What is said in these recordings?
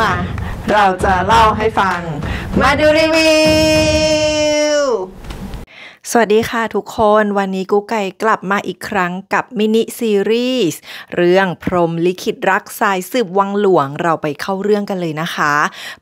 มา เราจะเล่าให้ฟัง มาดูรีวิวสวัสดีค่ะทุกคน วันนี้กูไก่กลับมาอีกครั้งกับมินิซีรีส์เรื่องพรมลิขิตรักสายสืบวังหลวงเราไปเข้าเรื่องกันเลยนะคะ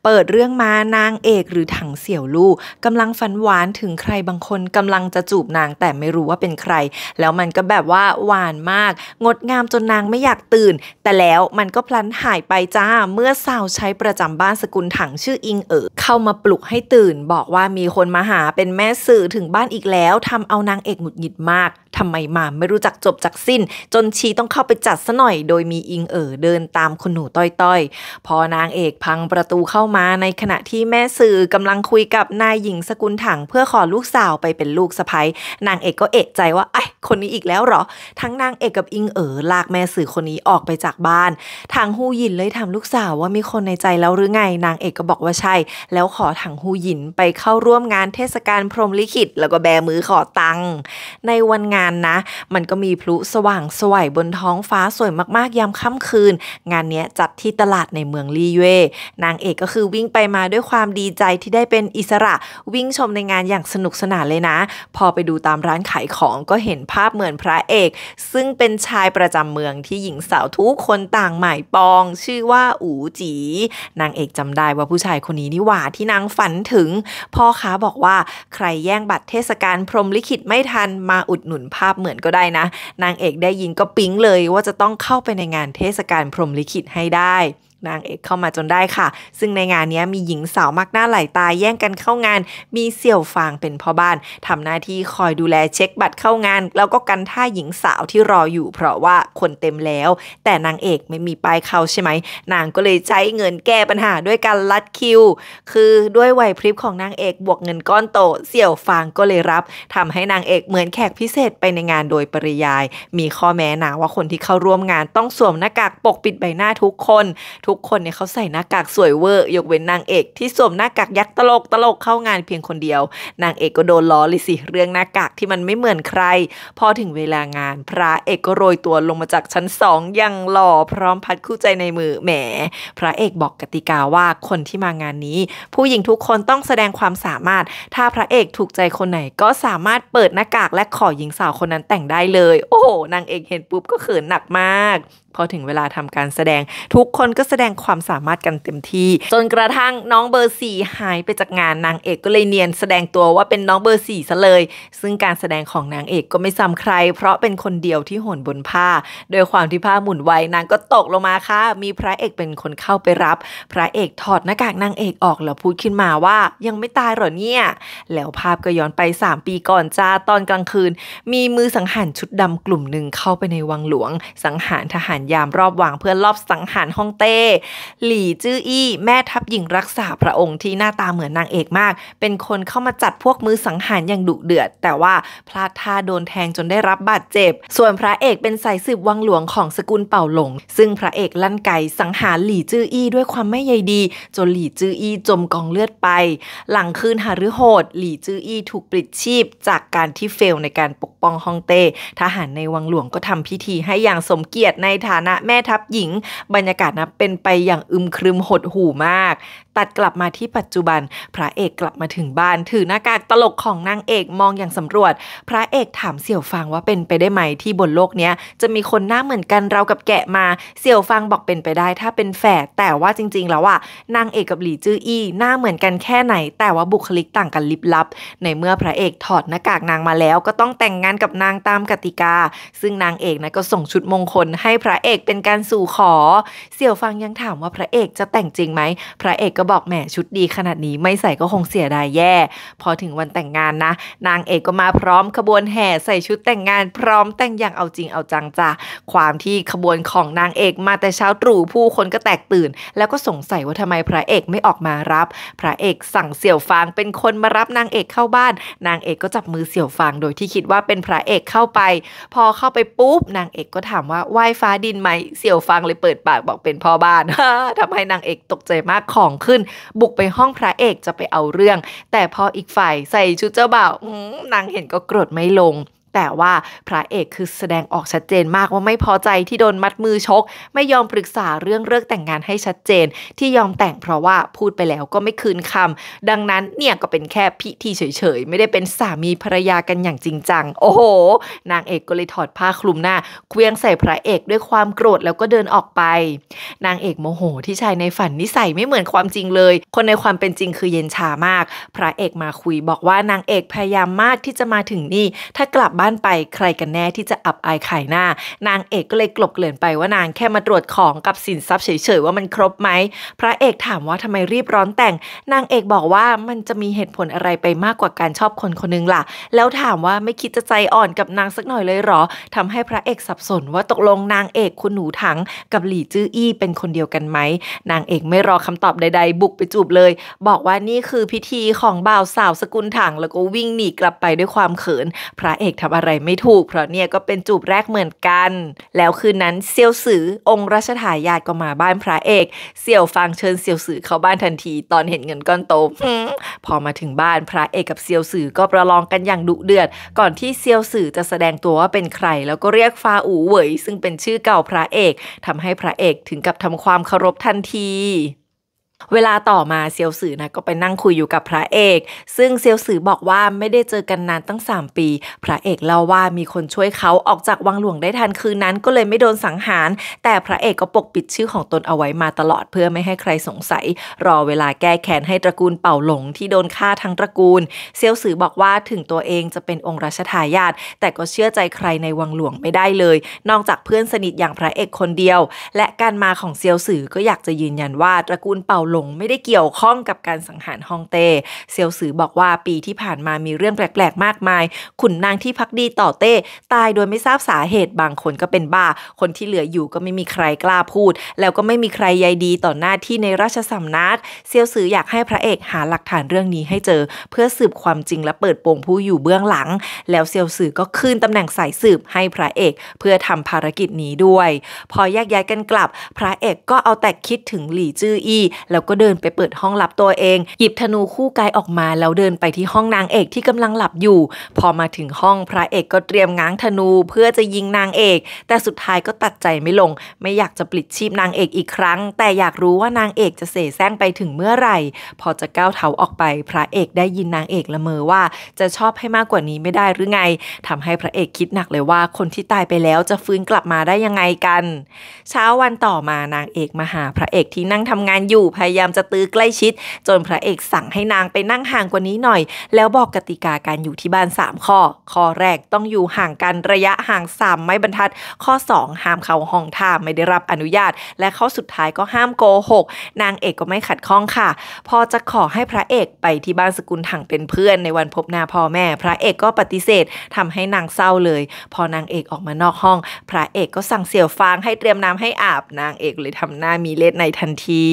เปิดเรื่องมานางเอกหรือถังเสี่ยวลู่กำลังฝันหวานถึงใครบางคนกำลังจะจูบนางแต่ไม่รู้ว่าเป็นใคร แล้วมันก็แบบว่าหวานมาก งดงามจนนางไม่อยากตื่น แต่แล้วมันก็พลันหายไปจ้าเมื่อสาวใช้ประจำบ้านสกุลถังชื่ออิงเอ๋อเข้ามาปลุกให้ตื่นบอกว่ามีคนมาหาเป็นแม่สื่อถึงบ้านอีกแล้วแล้วทำเอานางเอกหงุดหงิดมากทำไมมาไม่รู้จักจบจักสิ้น จนชีต้องเข้าไปจัดซะหน่อย โดยมีอิงเอ๋อเดินตามคนหนูต้อยๆ พอนางเอกพังประตูเข้ามาในขณะที่แม่สื่อกำลังคุยกับนายหญิงสกุลถังเพื่อขอลูกสาวไปเป็นลูกสะใภ้ นางเอกก็เอกใจว่าไอ้คนนี้อีกแล้วเหรอ ทั้งนางเอกกับอิงเอ๋อลากแม่สื่อคนนี้ออกไปจากบ้าน ทางฮูยินเลยถามลูกสาวว่ามีคนในใจแล้วหรือไง นางเอกก็บอกว่าใช่ แล้วขอถังฮูยินไปเข้าร่วมงานเทศกาลพรมลิขิตแล้วก็แบมือขอตังค์ในวันงานนะ มันก็มีพลุสว่างสวยบนท้องฟ้าสวยมากๆยามค่ำคืน งานนี้จัดที่ตลาดในเมืองลีเวนางเอกก็คือวิ่งไปมาด้วยความดีใจที่ได้เป็นอิสระวิ่งชมในงานอย่างสนุกสนานเลยนะ พอไปดูตามร้านขายของก็เห็นภาพเหมือนพระเอก ซึ่งเป็นชายประจำเมืองที่หญิงสาวทุกคนต่างหมายปอง ชื่อว่าอูจีนางเอกจำได้ว่าผู้ชายคนนี้นี่หว่าที่นางฝันถึง พ่อค้าบอกว่าใครแย่งบัตรเทศกาลการพรมลิขิตไม่ทันมาอุดหนุนภาพเหมือนก็ได้นะ นางเอกได้ยินก็ปิ๊งเลยว่าจะต้องเข้าไปในงานเทศกาลพรมลิขิตให้ได้นางเอกเข้ามาจนได้ค่ะ ซึ่งในงานนี้มีหญิงสาวมักหน้าไหลาตายแย่งกันเข้างาน มีเสี่ยวฟางเป็นพ่อบ้าน ทำหน้าที่คอยดูแลเช็คบัตรเข้างาน แล้วก็กันท่าหญิงสาวที่รออยู่ เพราะว่าคนเต็มแล้ว แต่นางเอกไม่มีป้ายเข้าใช่ไหม นางก็เลยใช้เงินแก้ปัญหาด้วยการลัดคิว คือด้วยไหวพริบของนางเอกบวกเงินก้อนโตเสี่ยวฟางก็เลยรับ ทำให้นางเอกเหมือนแขกพิเศษไปในงานโดยปริยาย มีข้อแม้นะว่าคนที่เข้าร่วมงานต้องสวมหน้ากากปกปิดใบหน้าทุกคนทุทุกคนเนี่ยเขาใส่หน้ากากสวยเวอร์ยกเว้นนางเอกที่สวมหน้ากากยักษ์ตลกตลกเข้างานเพียงคนเดียว นางเอกก็โดนล้อเลยสิเรื่องหน้ากากที่มันไม่เหมือนใคร พอถึงเวลางานพระเอกก็โรยตัวลงมาจากชั้นสองยังหล่อพร้อมพัดคู่ใจในมือแหมพระเอกบอกกติกาว่าคนที่มางานนี้ผู้หญิงทุกคนต้องแสดงความสามารถ ถ้าพระเอกถูกใจคนไหนก็สามารถเปิดหน้ากากและขอหญิงสาวคนนั้นแต่งได้เลย โอ้โหนางเอกเห็นปุ๊บก็เขินหนักมากพอถึงเวลาทำการแสดง ทุกคนก็แสดงความสามารถกันเต็มที่จนกระทั่งน้องเบอร์สี่หายไปจากงานนางเอกก็เลยเนียนแสดงตัวว่าเป็นน้องเบอร์สี่ซะเลย ซึ่งการแสดงของนางเอกก็ไม่ซ้ำใคร เพราะเป็นคนเดียวที่หนบนผ้า โดยความที่ผ้าหมุนไวนางก็ตกลงมาค่ะมีพระเอกเป็นคนเข้าไปรับพระเอกถอดหน้ากากนางเอกออกแล้วพูดขึ้นมาว่ายังไม่ตายหรอเนี่ยแล้วภาพก็ย้อนไป 3 ปีก่อนจ้าตอนกลางคืน มีมือสังหารชุดดำกลุ่มหนึ่งเข้าไปในวังหลวง สังหารทหารายามรอบวางเพื่อลอบสังหารฮ่องเต้หลี่จื้ออี้แม่ทัพหญิงรักษาพระองค์ที่หน้าตาเหมือนนางเอกมาก เป็นคนเข้ามาจัดพวกมือสังหารอย่างดุเดือด แต่ว่าพลาดท่าโดนแทงจนได้รับบาดเจ็บส่วนพระเอกเป็นสายสืบวังหลวงของสกุลเป่าหลง ซึ่งพระเอกลั่นไกสังหารหลี่จื้ออี้ด้วยความไม่ใยดี จนหลี่จื้ออี้จมกองเลือดไป หลังคืนหาฤโหดหลี่จื้ออี้ถูกปลิดชีพจากการที่เฟลในการปกป้องฮ่องเต้ทหารในวังหลวงก็ทำพิธีให้อย่างสมเกียรติในฐฐานะแม่ทัพหญิง บรรยากาศนะเป็นไปอย่างอึมครึมหดหู่มากตัดกลับมาที่ปัจจุบัน พระเอกกลับมาถึงบ้าน ถือหน้ากากตลกของนางเอกมองอย่างสำรวจ พระเอกถามเสี่ยวฟางว่าเป็นไปได้ไหมที่บนโลกนี้จะมีคนหน้าเหมือนกันเรากับแกะมา เสี่ยวฟางบอกเป็นไปได้ถ้าเป็นแฝดแต่ว่าจริงๆแล้วอะนางเอกกับหลี่จื้ออี้หน้าเหมือนกันแค่ไหน แต่ว่าบุคลิกต่างกันลิบลับ ในเมื่อพระเอกถอดหน้ากากนางมาแล้ว ก็ต้องแต่งงานกับนางตามกติกา ซึ่งนางเอกนะก็ส่งชุดมงคล ให้พระเอกเป็นการสู่ขอเสี่ยวฟางยังถามว่าพระเอกจะแต่งจริงไหม พระเอก็บอกแหมชุดดีขนาดนี้ไม่ใส่ก็คงเสียดายแย่ พอถึงวันแต่งงานนะ นางเอกก็มาพร้อมขบวนแห่ใส่ชุดแต่งงานพร้อมแต่งอย่างเอาจริงเอาจังจ้ะความที่ขบวนของนางเอกมาแต่เช้าตรู่ผู้คนก็แตกตื่น แล้วก็สงสัยว่าทำไมพระเอกไม่ออกมารับพระเอกสั่งเสี่ยวฟางเป็นคนมารับนางเอกเข้าบ้าน นางเอกก็จับมือเสี่ยวฟางโดยที่คิดว่าเป็นพระเอกเข้าไป พอเข้าไปปุ๊บนางเอกก็ถามว่าไหว้ฟ้าดินไหมเสี่ยวฟางเลยเปิดปากบอกเป็นพ่อบ้าน ทำให้นางเอกตกใจมากของขึ้นึ้นบุกไปห้องพระเอกจะไปเอาเรื่อง แต่พออีกฝ่ายใส่ชุดเจ้าบ่าวนางเห็นก็โกรธไม่ลงแต่ว่าพระเอกคือแสดงออกชัดเจนมากว่าไม่พอใจที่ โดนมัดมือชก ไม่ยอมปรึกษาเรื่องเลิกแต่งงานให้ชัดเจน ที่ยอมแต่งเพราะว่าพูดไปแล้วก็ไม่คืนคำดังนั้นเนี่ยก็เป็นแค่พิธีเฉยๆไม่ได้เป็นสามีภรรยากันอย่างจริงจังโอ้โห นางเอกก็เลยถอดผ้าคลุมหน้าเควียงใส่พระเอกด้วยความโกรธแล้วก็เดินออกไป นางเอกโมโหที่ชายในฝันนิสัยไม่เหมือนความจริงเลย คนในความเป็นจริงคือเย็นชามาก พระเอกมาคุยบอกว่านางเอกพยายามมากที่จะมาถึงนี่ ถ้ากลับ้านไปใครกันแน่ที่จะอับอายขายหน้า นางเอกก็เลยกลบเกลื่อนไปว่านางแค่มาตรวจของกับสินทรัพย์เฉยๆว่ามันครบไหมพระเอกถามว่าทำไมรีบร้อนแต่ง นางเอกบอกว่ามันจะมีเหตุผลอะไรไปมากกว่าการชอบคนคนนึงล่ะ แล้วถามว่าไม่คิดจะใจอ่อนกับนางสักหน่อยเลยหรอ ทำให้พระเอกสับสน ว่าตกลงนางเอกคุณหนูถังกับหลี่จื้ออี้ เป็นคนเดียวกันไหมนางเอกไม่รอคำตอบใดๆ บุกไปจูบเลย บอกว่านี่คือพิธีของบ่าวสาวสกุลถังแล้วก็วิ่งหนีกลับไปด้วยความเขิน พระเอกทำาอะไรไม่ถูก เพราะเนี่ยก็เป็นจูบแรกเหมือนกัน แล้วคืนนั้นเซียวสือองค์รัชทายาทก็มาบ้านพระเอก เซียวฟังเชิญเซียวสือเข้าบ้านทันที ตอนเห็นเงินก้อนโต พอมาถึงบ้านพระเอกกับเซียวสือก็ประลองกันอย่างดุเดือด ก่อนที่เซียวสือจะแสดงตัวว่าเป็นใคร แล้วก็เรียกฟาอูเหวย ซึ่งเป็นชื่อเก่าพระเอก ทำให้พระเอกถึงกับทำความเคารพทันทีเวลาต่อมาเซียวสือนะก็ไปนั่งคุยอยู่กับพระเอก ซึ่งเซียวสือบอกว่าไม่ได้เจอกันนานตั้ง 3 ปี พระเอกเล่าว่ามีคนช่วยเขาออกจากวังหลวงได้ทันคืนนั้น ก็เลยไม่โดนสังหาร แต่พระเอกก็ปกปิดชื่อของตนเอาไว้มาตลอดเพื่อไม่ให้ใครสงสัย รอเวลาแก้แค้นให้ตระกูลเป่าหลง ที่โดนฆ่าทั้งตระกูล เซียวสือบอกว่าถึงตัวเองจะเป็นองค์ราชทายาทแต่ก็เชื่อใจใครในวังหลวงไม่ได้เลย นอกจากเพื่อนสนิทอย่างพระเอกคนเดียว และการมาของเซียวสือก็อยากจะยืนยันว่าตระกูลเป่าลงไม่ได้เกี่ยวข้องกับการสังหารฮองเต้ เซียวสือบอกว่าปีที่ผ่านมามีเรื่องแปลกๆ มากมาย ขุนนางที่พักดีต่อเต้ ตายโดยไม่ทราบสาเหตุบางคนก็เป็นบ้า คนที่เหลืออยู่ก็ไม่มีใครกล้าพูด แล้วก็ไม่มีใครใยดีต่อหน้าที่ในราชสำนัก เซียวสืออยากให้พระเอกหาหลักฐานเรื่องนี้ให้เจอ เพื่อสืบความจริงและเปิดโปงผู้อยู่เบื้องหลัง แล้วเซียวสือก็คืนตำแหน่งสายสืบให้พระเอกเพื่อทำภารกิจนี้ด้วย พอแยกย้ายกันกลับ พระเอกก็เอาแต่คิดถึงหลี่จื้ออี้แล้วแล้วก็เดินไปเปิดห้องลับตัวเอง หยิบธนูคู่กายออกมา แล้วเดินไปที่ห้องนางเอกที่กำลังหลับอยู่ พอมาถึงห้องพระเอกก็เตรียมง้างธนูเพื่อจะยิงนางเอก แต่สุดท้ายก็ตัดใจไม่ลง ไม่อยากจะปลิดชีพนางเอกอีกครั้ง แต่อยากรู้ว่านางเอกจะเสแสร้งไปถึงเมื่อไหร่ พอจะก้าวเท้าออกไป พระเอกได้ยินนางเอกละเมอว่า จะชอบให้มากกว่านี้ไม่ได้หรือไง ทำให้พระเอกคิดหนักเลยว่าคนที่ตายไปแล้วจะฟื้นกลับมาได้ยังไงกัน เช้าวันต่อมานางเอกมาหาพระเอกที่นั่งทำงานอยู่พยายามจะตื้อใกล้ชิด จนพระเอกสั่งให้นางไปนั่งห่างกว่านี้หน่อย แล้วบอกกติกาการอยู่ที่บ้าน 3 ข้อข้อแรกต้องอยู่ห่างกันระยะห่าง3ไม้บรรทัด ข้อ 2 ห้ามเข้าห้องท่าไม่ได้รับอนุญาต และข้อสุดท้ายก็ห้ามโกหกนางเอกก็ไม่ขัดข้องค่ะ พอจะขอให้พระเอกไปที่บ้านสกุลถังเป็นเพื่อน ในวันพบหน้าพ่อแม่ พระเอกก็ปฏิเสธทำให้นางเศร้าเลย พอนางเอกออกมานอกห้อง พระเอกก็สั่งเสี่ยวฟางให้เตรียมน้ำให้อาบนางเอกเลยทำหน้ามีเล็ดในทันที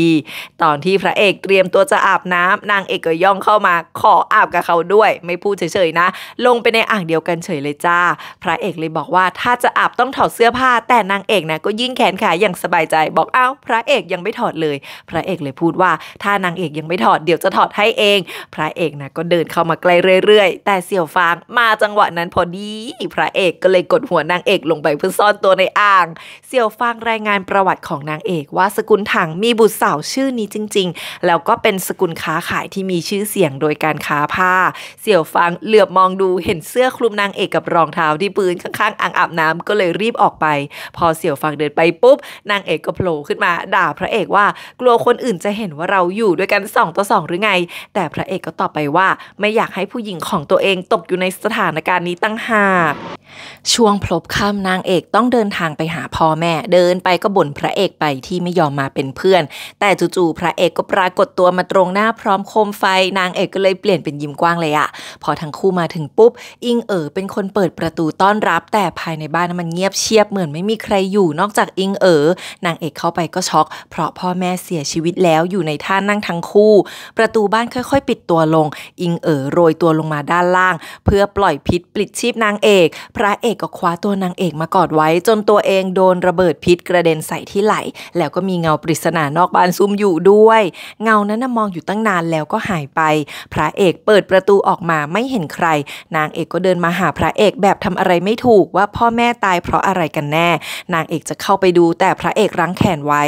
ตอนที่พระเอกเตรียมตัวจะอาบน้ำ นางเอกก็ย่องเข้ามาขออาบกับเขาด้วย ไม่พูดเฉยๆนะ ลงไปในอ่างเดียวกันเฉยเลยจ้า พระเอกเลยบอกว่าถ้าจะอาบต้องถอดเสื้อผ้า แต่นางเอกนะก็ยิ่งแขนขาอย่างสบายใจ บอกอ้าวพระเอกยังไม่ถอดเลย พระเอกเลยพูดว่าถ้านางเอกยังไม่ถอด เดี๋ยวจะถอดให้เอง พระเอกนะก็เดินเข้ามาใกล้เรื่อย ๆ แต่เสี่ยวฟางมาจังหวะนั้นพอดีพระเอกก็เลยกดหัวนางเอกลงไปเพื่อซ่อนตัวในอ่าง เสี่ยวฟางรายงานประวัติของนางเอกว่าสกุลถังมีบุตรสาวชื่อนิจริงๆ แล้วก็เป็นสกุลค้าขายที่มีชื่อเสียงโดยการค้าผ้า เสี่ยวฟางเหลือบมองดูเห็นเสื้อคลุมนางเอกกับรองเท้าที่ปืนข้างๆ อ่างอาบน้ำก็เลยรีบออกไป พอเสี่ยวฟางเดินไปปุ๊บ นางเอกก็โผล่ขึ้นมา ด่าพระเอกว่า กลัวคนอื่นจะเห็นว่าเราอยู่ด้วยกันสองต่อสองหรือไง แต่พระเอกก็ตอบไปว่าไม่อยากให้ผู้หญิงของตัวเองตกอยู่ในสถานการณ์นี้ตั้งหากช่วงพลบค่ำนางเอกต้องเดินทางไปหาพ่อแม่ เดินไปก็บ่นพระเอกไปที่ไม่ยอมมาเป็นเพื่อน แต่จู่ๆพระเอกก็ปรากฏตัวมาตรงหน้าพร้อมโคมไฟนางเอกก็เลยเปลี่ยนเป็นยิ้มกว้างเลยอะพอทั้งคู่มาถึงปุ๊บ อิงเอ๋อเป็นคนเปิดประตูต้อนรับ แต่ภายในบ้านมันเงียบเชียบเหมือนไม่มีใครอยู่นอกจากอิงเอ๋อนางเอกเข้าไปก็ช็อก เพราะพ่อแม่เสียชีวิตแล้วอยู่ในท่านั่งทั้งคู่ ประตูบ้านค่อย ๆ ปิดตัวลง อิงเอ๋อโรยตัวลงมาด้านล่าง เพื่อปล่อยพิษปลิดชีพนางเอก พระเอกก็คว้าตัวนางเอกมากอดไว้ จนตัวเองโดนระเบิดพิษกระเด็นใส่ที่ไหลแล้วก็มีเงาปริศนานอกบ้านซุ่มอยู่ด้วยเงานั้นมองอยู่ตั้งนานแล้วก็หายไป พระเอกเปิดประตูออกมาไม่เห็นใคร นางเอกก็เดินมาหาพระเอกแบบทำอะไรไม่ถูกว่าพ่อแม่ตายเพราะอะไรกันแน่ นางเอกจะเข้าไปดูแต่พระเอกรั้งแขนไว้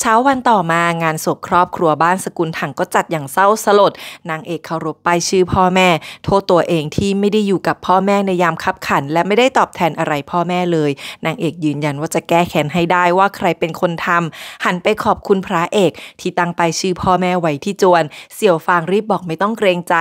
เช้าวันต่อมางานศพครอบครัวบ้านสกุลถังก็จัดอย่างเศร้าสลด นางเอกเคารพไปชื่อพ่อแม่ โทษตัวเองที่ไม่ได้อยู่กับพ่อแม่ในยามคับขัน และไม่ได้ตอบแทนอะไรพ่อแม่เลย นางเอกยืนยันว่าจะแก้แค้นให้ได้ว่าใครเป็นคนทำ หันไปขอบคุณพระเอกที่ตังังไปชื่อพ่อแม่ไว้ที่จวน เสี่ยวฟางรีบบอกไม่ต้องเกรงใจ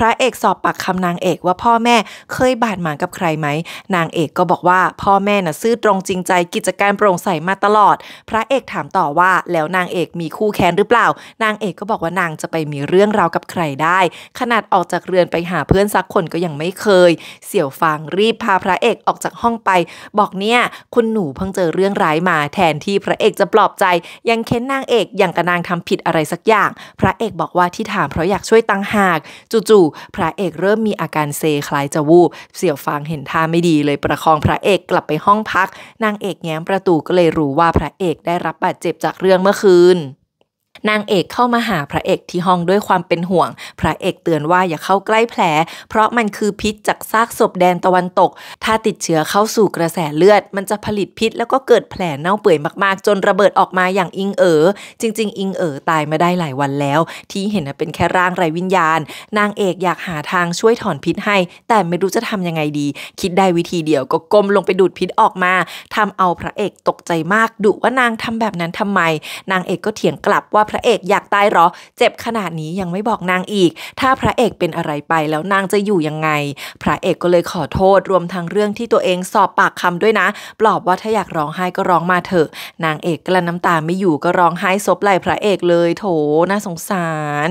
พระเอกสอบปากคำนางเอกว่าพ่อแม่เคยบาดหมางกับใครไหม นางเอกก็บอกว่าพ่อแม่น่ะซื่อตรงจริงใจ กิจการโปร่งใสมาตลอด พระเอกถามต่อว่าแล้วนางเอกมีคู่แค้นหรือเปล่า นางเอกก็บอกว่านางจะไปมีเรื่องราวกับใครได้ ขนาดออกจากเรือนไปหาเพื่อนสักคนก็ยังไม่เคย เสี่ยวฟางรีบพาพระเอกออกจากห้องไป บอกเนี่ยคุณหนูเพิ่งเจอเรื่องร้ายมาแทนที่พระเอกจะปลอบใจ ยังเค้นนางเอกอย่างกระนางทำผิดอะไรสักอย่าง พระเอกบอกว่าที่ถามเพราะอยากช่วยตังหากจู่พระเอกเริ่มมีอาการเซคล้ายจะวูบเสี่ยวฟางเห็นท่าไม่ดีเลยประคองพระเอกกลับไปห้องพักนางเอกแง้มประตูก็เลยรู้ว่าพระเอกได้รับบาดเจ็บจากเรื่องเมื่อคืนนางเอกเข้ามาหาพระเอกที่ห้องด้วยความเป็นห่วง พระเอกเตือนว่าอย่าเข้าใกล้แผล เพราะมันคือพิษจากซากศพแดนตะวันตก ถ้าติดเชื้อเข้าสู่กระแสเลือด มันจะผลิตพิษแล้วก็เกิดแผลเน่าเปื่อยมาก ๆ จนระเบิดออกมาอย่างอิงเอ๋อ จริง ๆ อิงเอ๋อตายมาได้หลายวันแล้ว ที่เห็นเป็นแค่ร่างไร้วิญญาณ นางเอกอยากหาทางช่วยถอนพิษให้ แต่ไม่รู้จะทํำยังไงดี คิดได้วิธีเดียวก็ก้มลงไปดูดพิษออกมา ทำเอาพระเอกตกใจมาก ดุว่านางทำแบบนั้นทำไม นางเอกก็เถียงกลับว่าพระเอกอยากตายหรอ เจ็บขนาดนี้ยังไม่บอกนางอีก ถ้าพระเอกเป็นอะไรไปแล้วนางจะอยู่ยังไง พระเอกก็เลยขอโทษรวมทั้งเรื่องที่ตัวเองสอบปากคำด้วยนะ ปลอบว่าถ้าอยากร้องไห้ก็ร้องมาเถอะ นางเอกกลั้นน้ำตาไม่อยู่ก็ร้องไห้ซบไหล่พระเอกเลย โถน่าสงสาร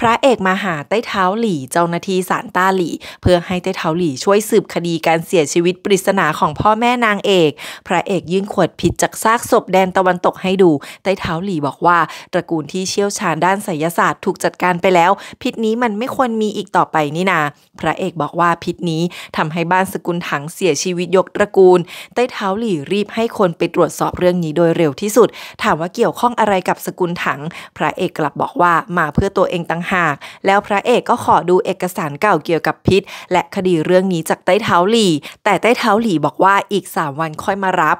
พระเอกมาหาใต้เท้าหลี่เจ้าหน้าที่สารตาหลี่ เพื่อให้ใต้เท้าหลี่ช่วยสืบคดีการเสียชีวิตปริศนาของพ่อแม่นางเอก พระเอกยื่นขวดพิษจากซากศพแดนตะวันตกให้ดู ใต้เท้าหลี่บอกว่าตระกูลที่เชี่ยวชาญด้านไสยศาสตร์ถูกจัดการไปแล้ว พิษนี้มันไม่ควรมีอีกต่อไปนี่นา พระเอกบอกว่าพิษนี้ทำให้บ้านสกุลถังเสียชีวิตยกตระกูลใต้เท้าหลี่รีบให้คนไปตรวจสอบเรื่องนี้โดยเร็วที่สุด ถามว่าเกี่ยวข้องอะไรกับสกุลถัง พระเอกกลับบอกว่ามาเพื่อตัวเองต่างหาก แล้วพระเอกก็ขอดูเอกสารเก่าเกี่ยวกับพิษ และคดีเรื่องนี้จากใต้เท้าหลี่ แต่ใต้เท้าหลี่บอกว่าอีก3วันค่อยมารับ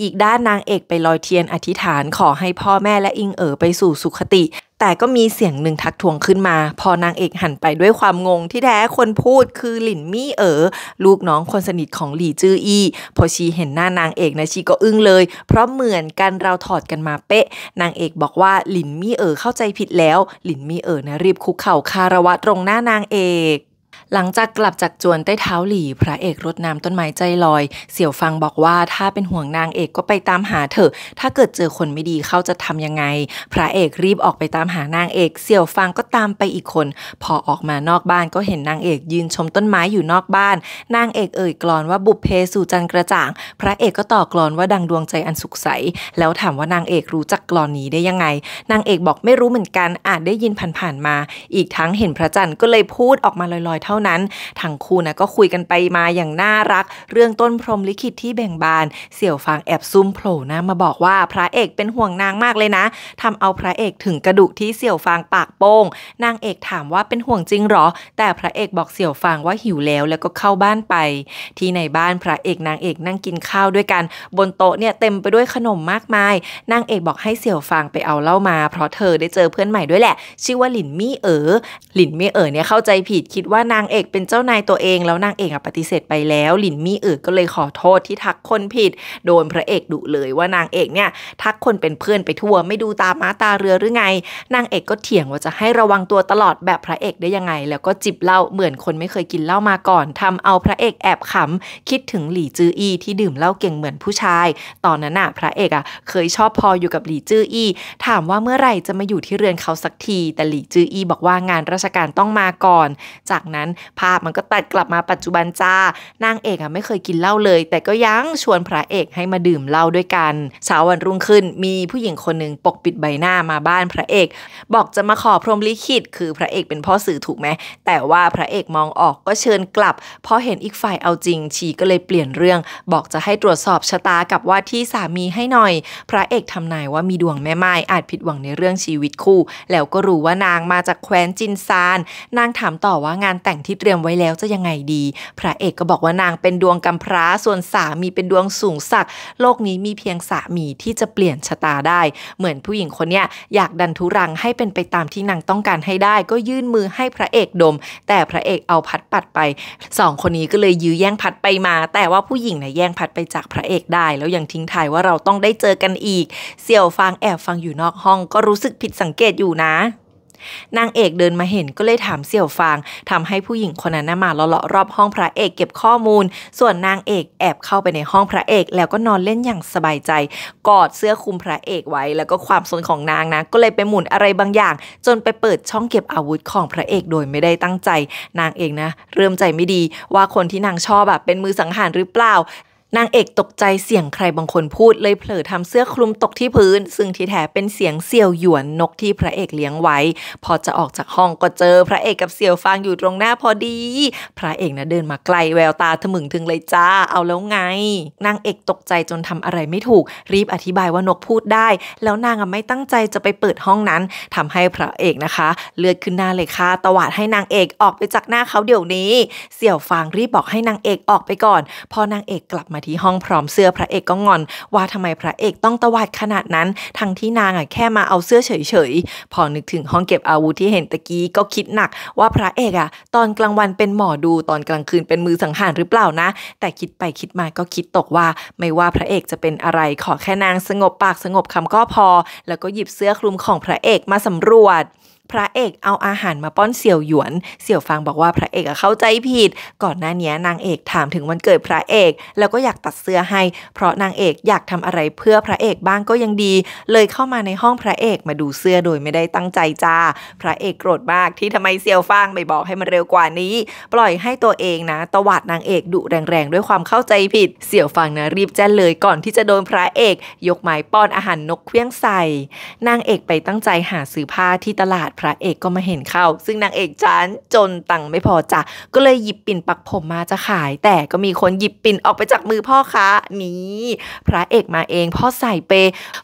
อีกด้านนางเอกไปลอยเทียนอธิษฐานขอให้พ่อแม่และอิงเอ๋อไปสู่สุขติ แต่ก็มีเสียงหนึ่งทักทวงขึ้นมา พอนางเอกหันไปด้วยความงงที่แท้คนพูดคือหลินมี่เอ๋อลูกน้องคนสนิทของหลี่จื้ออีพอชีเห็นหน้านางเอกนะชีก็อึ้งเลยเพราะเหมือนกันเราถอดกันมาเป๊ะ นางเอกบอกว่าหลินมี่เอ๋อเข้าใจผิดแล้ว หลินมี่เอ๋อนะรีบคุกเข่าคาระวะตรงหน้านางเอกหลังจากกลับจากจวนใต้เท้าหลีพระเอกรดน้ำต้นไม้ใจลอย เสี่ยวฟังบอกว่าถ้าเป็นห่วงนางเอกก็ไปตามหาเถอะ ถ้าเกิดเจอคนไม่ดีเขาจะทำยังไง พระเอกรีบออกไปตามหานางเอก เสี่ยวฟังก็ตามไปอีกคน พอออกมานอกบ้านก็เห็นนางเอกยืนชมต้นไม้อยู่นอกบ้าน นางเอกเอ่ยกลอนว่าบุพเพสู่จันกระจ่าง พระเอกก็ต่อกลอนว่าดังดวงใจอันสุขใส แล้วถามว่านางเอกรู้จักกลอนนี้ได้ยังไง นางเอกบอกไม่รู้เหมือนกัน อาจได้ยินผ่านๆมา อีกทั้งเห็นพระจันทร์ก็เลยพูดออกมาลอยๆเท่าานั้นทั้งคู่นะก็คุยกันไปมาอย่างน่ารักเรื่องต้นพรมลิขิตที่แบ่งบาน เสี่ยวฟางแอบซุ่มโผล่นะมาบอกว่าพระเอกเป็นห่วงนางมากเลยนะทำเอาพระเอกถึงกระดูกที่เสี่ยวฟางปากโป้งนางเอกถามว่าเป็นห่วงจริงหรอ แต่พระเอกบอกเสี่ยวฟางว่าหิวแล้วแล้วก็เข้าบ้านไป ที่ในบ้านพระเอกนางเอกนั่งกินข้าวด้วยกันบนโต๊ะเนี่ยเต็มไปด้วยขนมมากมายนางเอกบอกให้เสี่ยวฟางไปเอาเหล้ามา เพราะเธอได้เจอเพื่อนใหม่ด้วยแหละ ชื่อว่าหลินมี่เอ๋อหลินมี่เอ๋อเนี่ยเข้าใจผิดคิดว่านางางเอกเป็นเจ้านายตัวเองแล้วนางเอกปฏิเสธไปแล้ว หลินมี่เอ๋อก็เลยขอโทษที่ทักคนผิด โดนพระเอกดุเลยว่านางเอกเนี่ย ทักคนเป็นเพื่อนไปทั่วไม่ดูตาม้าตาเรือหรือไงนางเอกก็เถียงว่าจะให้ระวังตัวตลอดแบบพระเอกได้ยังไง แล้วก็จิบเหล้าเหมือนคนไม่เคยกินเหล้ามาก่อน ทำเอาพระเอกแอบขำคิดถึงหลี่จืออีที่ดื่มเหล้าเก่งเหมือนผู้ชาย ตอนนั้นน่ะ พระเอกอ่ะ เคยชอบพออยู่กับหลี่จืออีถามว่าเมื่อไหร่จะมาอยู่ที่เรือนเขาสักที แต่หลี่จืออี บอกว่างานราชการต้องมาก่อน จากนั้นภาพมันก็ตัดกลับมาปัจจุบันจ้า นางเอกอ่ะไม่เคยกินเหล้าเลย แต่ก็ยังชวนพระเอกให้มาดื่มเหล้าด้วยกันเช้าวันรุ่งขึ้น มีผู้หญิงคนหนึ่งปกปิดใบหน้ามาบ้านพระเอก บอกจะมาขอพรมลิขิต คือพระเอกเป็นพ่อสื่อถูกไหมแต่ว่าพระเอกมองออกก็เชิญกลับพอเห็นอีกฝ่ายเอาจริงชีก็เลยเปลี่ยนเรื่อง บอกจะให้ตรวจสอบชะตากับว่าที่สามีให้หน่อย พระเอกทำนายว่ามีดวงแม่ไม้อาจผิดหวังในเรื่องชีวิตคู่ แล้วก็รู้ว่านางมาจากแคว้นจินซานนางถามต่อว่างานแต่งที่เตรียมไว้แล้วจะยังไงดี พระเอกก็บอกว่านางเป็นดวงกำพร้าส่วนสามีเป็นดวงสูงสักโลกนี้มีเพียงสามีที่จะเปลี่ยนชะตาได้ เหมือนผู้หญิงคนเนี้ยอยากดันทุรังให้เป็นไปตามที่นางต้องการให้ได้ ก็ยื่นมือให้พระเอกดม แต่พระเอกเอาพัดปัดไป สองคนนี้ก็เลยยื้อแย่งพัดไปมา แต่ว่าผู้หญิงเนี่ยแย่งพัดไปจากพระเอกได้ แล้วยังทิ้งทายว่าเราต้องได้เจอกันอีก เสี่ยวฟางแอบฟังอยู่นอกห้อง ก็รู้สึกผิดสังเกตอยู่นะนางเอกเดินมาเห็นก็เลยถามเสี่ยวฟางทำให้ผู้หญิงคนนั้นมาเลาะๆรอบห้องพระเอกเก็บข้อมูล ส่วนนางเอกแอบเข้าไปในห้องพระเอกแล้วก็นอนเล่นอย่างสบายใจ กอดเสื้อคลุมพระเอกไว้แล้วก็ความสนของนางนะก็เลยไปหมุนอะไรบางอย่าง จนไปเปิดช่องเก็บอาวุธของพระเอกโดยไม่ได้ตั้งใจ นางเอกนะเริ่มใจไม่ดีว่าคนที่นางชอบแบบเป็นมือสังหารหรือเปล่านางเอกตกใจเสียงใครบางคนพูดเลยเผลอทำเสื้อคลุมตกที่พื้นซึ่งที่แท้เป็นเสียงเสี่ยวหยวนนกที่พระเอกเลี้ยงไว้พอจะออกจากห้องก็เจอพระเอกกับเสี่ยวฟางอยู่ตรงหน้าพอดีพระเอกนะเดินมาไกลแววตาทะมึงถึงเลยจ้าเอาแล้วไงนางเอกตกใจจนทำอะไรไม่ถูกรีบอธิบายว่านกพูดได้แล้วนางไม่ตั้งใจจะไปเปิดห้องนั้นทำให้พระเอกนะคะเลือดขึ้นหน้าเลยค่ะตวาดให้นางเอกออกไปจากหน้าเขาเดี๋ยวนี้เสี่ยวฟางรีบบอกให้นางเอกออกไปก่อนพอนางเอกกลับมาาที่ห้องพร้อมเสื้อพระเอกก็งอน ว่าทำไมพระเอกต้องตวาดขนาดนั้นทั้งที่นางอ่ะแค่มาเอาเสื้อเฉยๆพอนึกถึงห้องเก็บอาวุธที่เห็นตะกี้ก็คิดหนักว่าพระเอกอ่ะ ตอนกลางวันเป็นหมอดูตอนกลางคืนเป็นมือสังหารหรือเปล่านะ แต่คิดไปคิดมาก็คิดตกว่า ไม่ว่าพระเอกจะเป็นอะไร ขอแค่นางสงบปากสงบคำก็พอ แล้วก็หยิบเสื้อคลุมของพระเอกมาสำรวจพระเอกเอาอาหารมาป้อนเสี่ยวหยวน เสี่ยวฟางบอกว่าพระเอกเข้าใจผิด ก่อนหน้านี้นางเอกถามถึงวันเกิดพระเอก แล้วก็อยากตัดเสื้อให้ เพราะนางเอกอยากทำอะไรเพื่อพระเอกบ้างก็ยังดี เลยเข้ามาในห้องพระเอกมาดูเสื้อโดยไม่ได้ตั้งใจจ้า พระเอกโกรธมากที่ทำไมเสี่ยวฟางไม่บอกให้มันเร็วกว่านี้ ปล่อยให้ตัวเองนะ ตวาดนางเอกดุแรงๆด้วยความเข้าใจผิด เสี่ยวฟางนะรีบแจ้งเลยก่อนที่จะโดนพระเอกยกไม้ป้อนอาหารนกเคลี้ยงใส่ นางเอกไปตั้งใจหาซื้อผ้าที่ตลาดพระเอกก็มาเห็นเข้า ซึ่งนางเอกฉันจนตังไม่พอจ้ะ ก็เลยหยิบปิ่นปักผมมาจะขาย แต่ก็มีคนหยิบปิ่นออกไปจากมือพ่อค้านี่พระเอกมาเอง พ่อใส่เป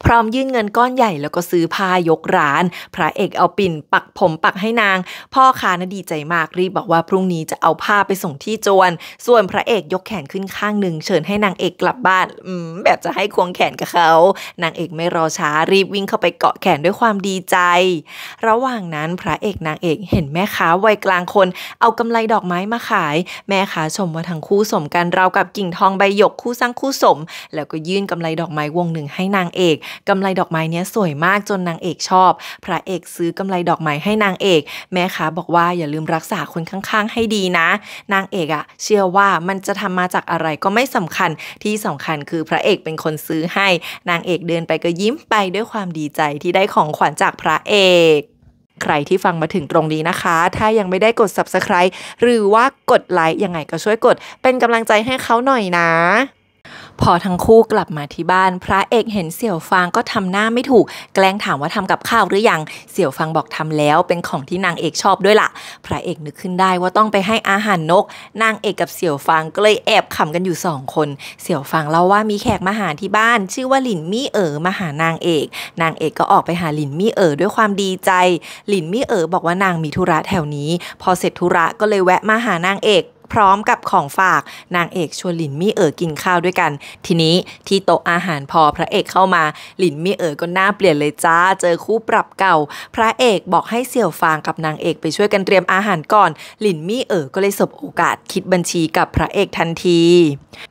พร้อมยื่นเงินก้อนใหญ่แล้วก็ซื้อพายกร้าน พระเอกเอาปิ่น ปักผมปักให้นาง พ่อค้านะดีใจมากรีบบอกว่าพรุ่งนี้จะเอาผ้าไปส่งที่จวน ส่วนพระเอกยกแขนขึ้นข้างหนึ่งเชิญให้นางเอกกลับบ้านอืมแบบจะให้ควงแขนกับเขา นางเอกไม่รอช้ารีบวิ่งเข้าไปเกาะแขนด้วยความดีใจ ระหว่างานั้นพระเอกนางเอกเห็นแม่ค้าวัยกลางคนเอากำไรดอกไม้มาขาย แม่ค้าชมว่าทั้งคู่สมกันราวกับกิ่งทองใบหยกคู่สร้างคู่สมแล้วก็ยื่นกำไรดอกไม้วงหนึ่งให้นางเอกกำไรดอกไม้เนี้ยสวยมากจนนางเอกชอบ พระเอกซื้อกำไรดอกไม้ให้นางเอก แม่ค้าบอกว่าอย่าลืมรักษาคนข้าง ๆให้ดีนะ นางเอกอะเชื่อว่ามันจะทำมาจากอะไรก็ไม่สำคัญที่สำคัญคือพระเอกเป็นคนซื้อให้ นางเอกเดินไปก็ยิ้มไปด้วยความดีใจที่ได้ของขวัญจากพระเอกใครที่ฟังมาถึงตรงนี้นะคะ ถ้ายังไม่ได้กด subscribe หรือว่ากดไลค์ยังไงก็ช่วยกดเป็นกำลังใจให้เขาหน่อยนะพอทั้งคู่กลับมาที่บ้าน พระเอกเห็นเสี่ยวฟางก็ทำหน้าไม่ถูก แกล้งถามว่าทำกับข้าวหรือยังเสี่ยวฟางบอกทำแล้วเป็นของที่นางเอกชอบด้วยละ่ะพระเอกนึกขึ้นได้ว่าต้องไปให้อาหารนก นางเอกกับเสี่ยวฟางก็เลยแอบขำกันอยู่สองคนเสี่ยวฟางเล่าว่ามีแขกมาหาที่บ้าน ชื่อว่าหลินมี่เอ๋อมาหานางเอก นางเอกก็ออกไปหาหลินมี่เอ๋อด้วยความดีใจหลินมี่เอ๋อบอกว่านางมีธุระแถวนี้ พอเสร็จธุระก็เลยแวะมาหานางเอกพร้อมกับของฝากนางเอกชวนหลินมี่เอ๋อกินข้าวด้วยกัน ทีนี้ที่โต๊ะอาหารพอพระเอกเข้ามาหลินมี่เอ๋อก็หน้าเปลี่ยนเลยจ้าเจอคู่ปรับเก่า พระเอกบอกให้เสี่ยวฟางกับนางเอกไปช่วยกันเตรียมอาหารก่อนหลินมี่เอ๋อก็เลยสบโอกาสคิดบัญชีกับพระเอกทันที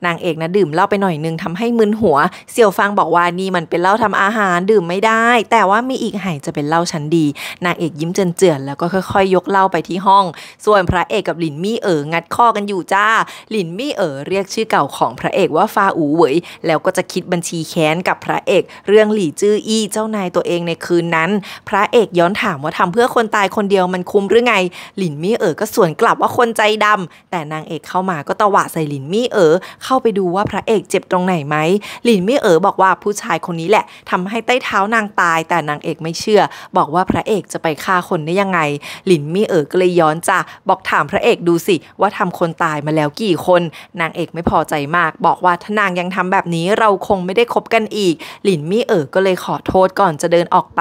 นางเอกนะดื่มเหล้าไปหน่อยนึงทำให้มึนหัว เสี่ยวฟางบอกว่านี่มันเป็นเหล้าทำอาหารดื่มไม่ได้ แต่ว่ามีอีกไห่จะเป็นเหล้าชั้นดี นางเอกยิ้มเจือนแล้วก็ค่อย ๆ ยกเหล้าไปที่ห้อง ส่วนพระเอกกับหลินมี่เอ๋องัดข้อกันอยู่จ้าหลินมี่เอ๋อเรียกชื่อเก่าของพระเอกว่าฟาอูเหวย แล้วก็จะคิดบัญชีแค้นกับพระเอกเรื่องหลี่จื้ออี้เจ้านายตัวเองในคืนนั้น พระเอกย้อนถามว่าทำเพื่อคนตายคนเดียวมันคุ้มหรือไงหลินมี่เอ๋อก็สวนกลับว่าคนใจดำ แต่นางเอกเข้ามาก็ตวาดใส่หลินมี่เอ๋อเข้าไปดูว่าพระเอกเจ็บตรงไหนไหมหลินมี่เอ๋อบอกว่าผู้ชายคนนี้แหละ ทำให้ใต้เท้านางตายแต่นางเอกไม่เชื่อ บอกว่าพระเอกจะไปฆ่าคนได้ยังไงหลินมี่เอ๋อก็เลยย้อนจ้ะบอกถามพระเอกดูสิว่าทำคคนตายมาแล้วกี่คน นางเอกไม่พอใจมาก บอกว่าถ้านางยังทำแบบนี้เราคงไม่ได้คบกันอีก หลินมี่เอ๋อก็เลยขอโทษก่อนจะเดินออกไป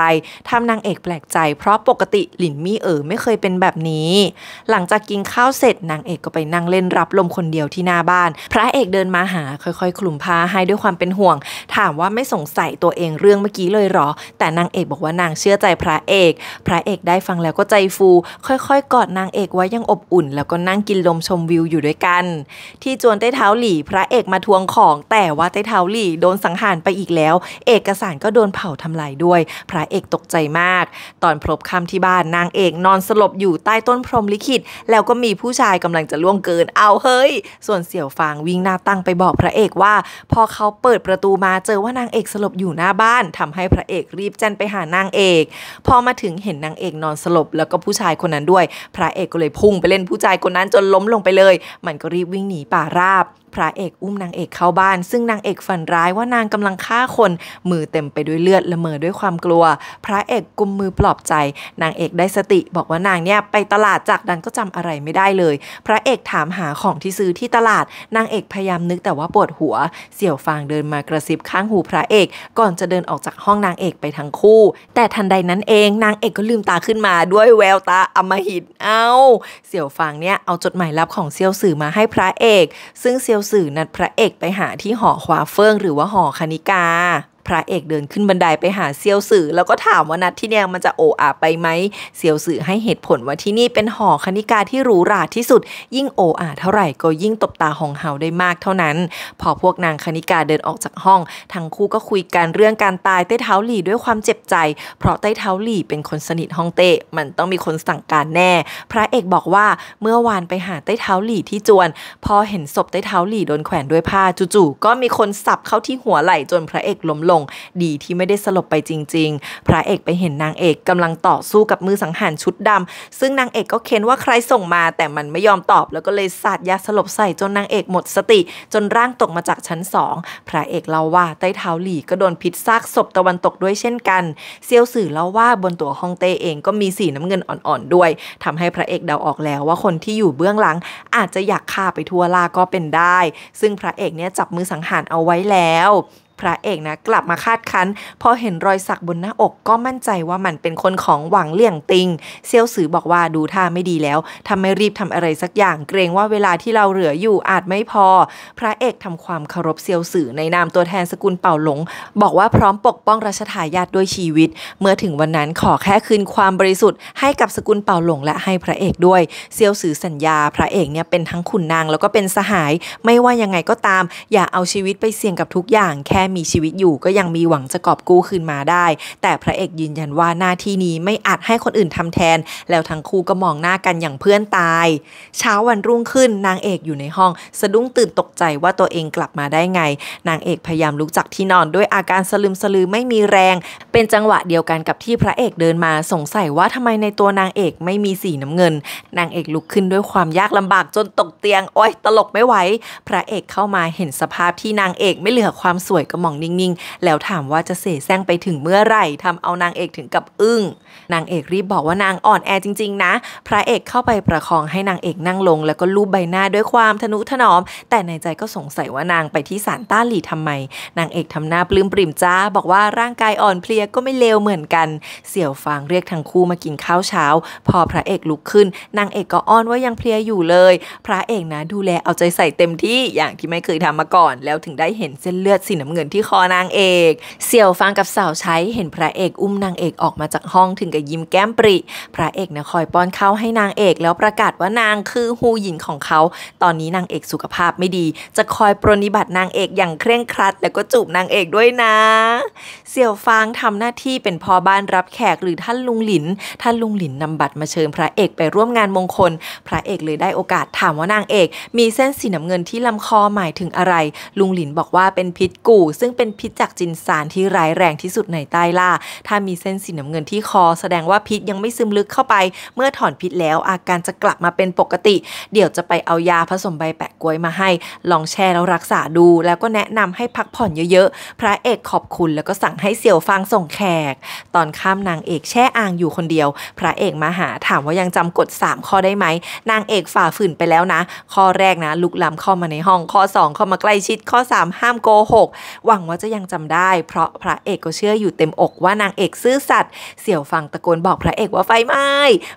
ทำนางเอกแปลกใจ เพราะปกติหลินมี่เอ๋อไม่เคยเป็นแบบนี้ หลังจากกินข้าวเสร็จนางเอกก็ไปนั่งเล่นรับลมคนเดียวที่หน้าบ้าน พระเอกเดินมาหาค่อยๆคลุมผ้าให้ด้วยความเป็นห่วง ถามว่าไม่สงสัยตัวเองเรื่องเมื่อกี้เลยหรอ แต่นางเอกบอกว่านางเชื่อใจพระเอก พระเอกได้ฟังแล้วก็ใจฟูค่อยๆกอดนางเอกไว้ยังอบอุ่น แล้วก็นั่งกินลมชมมวิวอยู่ด้วยกัน ที่จวนเต้เท้าหลี่ พระเอกมาทวงของ แต่ว่าเต้เท้าหลี่โดนสังหารไปอีกแล้ว เอกสารก็โดนเผาทำลายด้วย พระเอกตกใจมาก ตอนพบคำที่บ้านนางเอกนอนสลบอยู่ใต้ต้นพรมลิขิต แล้วก็มีผู้ชายกำลังจะล่วงเกินเอาเฮ้ย ส่วนเสี่ยวฟางวิ่งหน้าตั้งไปบอกพระเอกว่า พอเขาเปิดประตูมาเจอว่านางเอกสลบอยู่หน้าบ้านทำให้พระเอกรีบแจ้นไปหานางเอกพอมาถึงเห็นนางเอกนอนสลบแล้วก็ผู้ชายคนนั้นด้วย พระเอกก็เลยพุ่งไปเล่นผู้ชายคนนั้นจนล้มลงไปไปเลยมันก็รีบวิ่งหนีป่าราบพระเอกอุ้มนางเอกเข้าบ้าน ซึ่งนางเอกฝันร้ายว่านางกำลังฆ่าคนมือเต็มไปด้วยเลือดละเมอด้วยความกลัว พระเอกกุมมือปลอบใจ นางเอกได้สติ บอกว่านางเนี่ยไปตลาดจากดันก็จำอะไรไม่ได้เลย พระเอกถามหาของที่ซื้อที่ตลาดนางเอกพยายามนึกแต่ว่าปวดหัว เสี่ยวฟางเดินมากระซิบข้างหูพระเอกก่อนจะเดินออกจากห้องนางเอกไปทั้งคู่ แต่ทันใดนั้นเองนางเอกก็ลืมตาขึ้นมาด้วยแววตาอมหิตเอาเสี่ยวฟางเนี่ยเอาจดหมายลับของเซียวสื่อมาให้พระเอก ซึ่งเซียวสื่อนัดพระเอกไปหาที่หอควาเฟิงหรือว่าหอคณิกาพระเอกเดินขึ้นบันไดไปหาเซียวสื่อแล้วก็ถามว่านัดที่เนี่ยมันจะโอ้อาไปไหมเซียวสื่อให้เหตุผลว่าที่นี่เป็นหอคณิกาที่หรูหราที่สุด ยิ่งโอ้อาเท่าไหร่ก็ยิ่งตบตาหองเฮาได้มากเท่านั้น พอพวกนางคณิกาเดินออกจากห้อง ทั้งคู่ก็คุยกันเรื่องการตายเต้เท้าหลี่ด้วยความเจ็บใจ เพราะเต้เท้าหลี่เป็นคนสนิทฮ่องเต้มันต้องมีคนสั่งการแน่ พระเอกบอกว่าเมื่อวานไปหาเต้เท้าหลี่ที่จวน พอเห็นศพเต้เท้าหลี่โดนแขวนด้วยผ้าจู่ๆก็มีคนสับเข้าที่หัวไหล่จนพระเอกล้มลงงดีที่ไม่ได้สลบไปจริงๆ พระเอกไปเห็นนางเอกกำลังต่อสู้กับมือสังหารชุดดำ ซึ่งนางเอกก็เค้นว่าใครส่งมาแต่มันไม่ยอมตอบ แล้วก็เลยสาดยาสลบใส่ จนนางเอกหมดสติ จนร่างตกมาจากชั้นสอง พระเอกเล่าว่าใต้เท้าหลี่ก็โดนพิษซากศพตะวันตกด้วยเช่นกัน เซียวสื่อเล่าว่าบนตัวฮองเต้เองก็มีสีน้ำเงินอ่อนๆด้วย ทำให้พระเอกเดาออกแล้วว่าคนที่อยู่เบื้องหลังอาจจะอยากฆ่าไปทั่วลาก็เป็นได้ ซึ่งพระเอกเนี่ยจับมือสังหารเอาไว้แล้วพระเอกนะกลับมาคาดคั้น พอเห็นรอยสักบนหน้าอกก็มั่นใจว่ามันเป็นคนของหวังเลี่ยงติงเซียวสือบอกว่าดูท่าไม่ดีแล้วทำไม่รีบทำอะไรสักอย่างเกรงว่าเวลาที่เราเหลืออยู่อาจไม่พอ พระเอกทำความเคารพเซียวสือในนามตัวแทนสกุลเป่าหลง บอกว่าพร้อมปกป้องราชทายาทด้วยชีวิต เมื่อถึงวันนั้นขอแค่คืนความบริสุทธิ์ให้กับสกุลเป่าหลง และให้พระเอกด้วยเซียวสือสัญญา พระเอกเนี่ยเป็นทั้งขุนนางแล้วก็เป็นสหาย ไม่ว่ายังไงก็ตาม อย่าเอาชีวิตไปเสี่ยงกับทุกอย่างแค่มีชีวิตอยู่ก็ยังมีหวังจะกอบกู้คืนมาได้ แต่พระเอกยืนยันว่าหน้าที่นี้ไม่อาจให้คนอื่นทำแทน แล้วทั้งคู่ก็มองหน้ากันอย่างเพื่อนตาย เช้าวันรุ่งขึ้นนางเอกอยู่ในห้อง สะดุ้งตื่นตกใจว่าตัวเองกลับมาได้ไง นางเอกพยายามลุกจากที่นอน ด้วยอาการสลืมสลือไม่มีแรง เป็นจังหวะเดียวกันกับที่พระเอกเดินมาสงสัยว่าทำไมในตัวนางเอกไม่มีสีน้ำเงิน นางเอกลุกขึ้นด้วยความยากลำบากจนตกเตียงโอ้ยตลกไม่ไหว พระเอกเข้ามาเห็นสภาพที่นางเอกไม่เหลือความสวยก็มองนิ่งๆ แล้วถามว่าจะเสแสร้งไปถึงเมื่อไหร่ทำเอานางเอกถึงกับอึ้ง นางเอกรีบบอกว่านางอ่อนแอจริงๆนะ พระเอกเข้าไปประคองให้นางเอกนั่งลงแล้วก็ลูบใบหน้าด้วยความทนุถนอม แต่ในใจก็สงสัยว่านางไปที่ศาลต้าหลี่ทำไม นางเอกทำหน้าปลื้มปริ่มจ้า บอกว่าร่างกายอ่อนเพลียก็ไม่เลวเหมือนกัน เสี่ยวฟางเรียกทั้งคู่มากินข้าวเช้า พอพระเอกลุกขึ้น นางเอกก็อ้อนว่ายังเพลียอยู่เลย พระเอกนะดูแลเอาใจใส่เต็มที่อย่างที่ไม่เคยทำมาก่อน แล้วถึงได้เห็นเส้นเลือดสีน้ำเงินงินที่คอนางเอก เสี่ยวฟาง กับสาวใช้เห็นพระเอกอุ้มนางเอกออกมาจากห้องถึงกับยิ้มแก้มปริ พระเอกนะคอยป้อนเข้าให้นางเอกแล้วประกาศว่านางคือฮูหญิงของเขา ตอนนี้นางเอกสุขภาพไม่ดี จะคอยปรนิบัตินางเอกอย่างเคร่งครัด แล้วก็จูบนางเอกด้วยนะ เสี่ยวฟางทำหน้าที่เป็นพ่อบ้านรับแขกหรือท่านลุงหลิน ท่านลุงหลินนำบัตรมาเชิญพระเอกไปร่วมงานมงคล พระเอกเลยได้โอกาสถามว่านางเอก มีเส้นสีน้ำเงินที่ลำคอหมายถึงอะไร ลุงหลินบอกว่าเป็นพิษกูซึ่งเป็นพิษจากจินสารที่ร้ายแรงที่สุดในใต้ล่า ถ้ามีเส้นสีน้ำเงินที่คอ แสดงว่าพิษยังไม่ซึมลึกเข้าไป เมื่อถอนพิษแล้วอาการจะกลับมาเป็นปกติ เดี๋ยวจะไปเอายาผสมใบแปะกล้วยมาให้ ลองแช่แล้วรักษาดู แล้วก็แนะนำให้พักผ่อนเยอะๆ พระเอกขอบคุณแล้วก็สั่งให้เสี่ยวฟางส่งแขก ตอนข้ามนางเอกแช่อ่างอยู่คนเดียว พระเอกมาหาถามว่ายังจำกฎ3ข้อได้ไหม นางเอกฝ่าฝืนไปแล้วนะ ข้อแรกนะ ลุกล้ำเข้ามาในห้อง ข้อ 2 เข้ามาใกล้ชิด ข้อ 3 ห้ามโกหกหวังว่าจะยังจำได้ เพราะพระเอกก็เชื่ออยู่เต็มอกว่านางเอกซื่อสัตย์เสี่ยวฟังตะโกนบอกพระเอกว่าไฟไหม้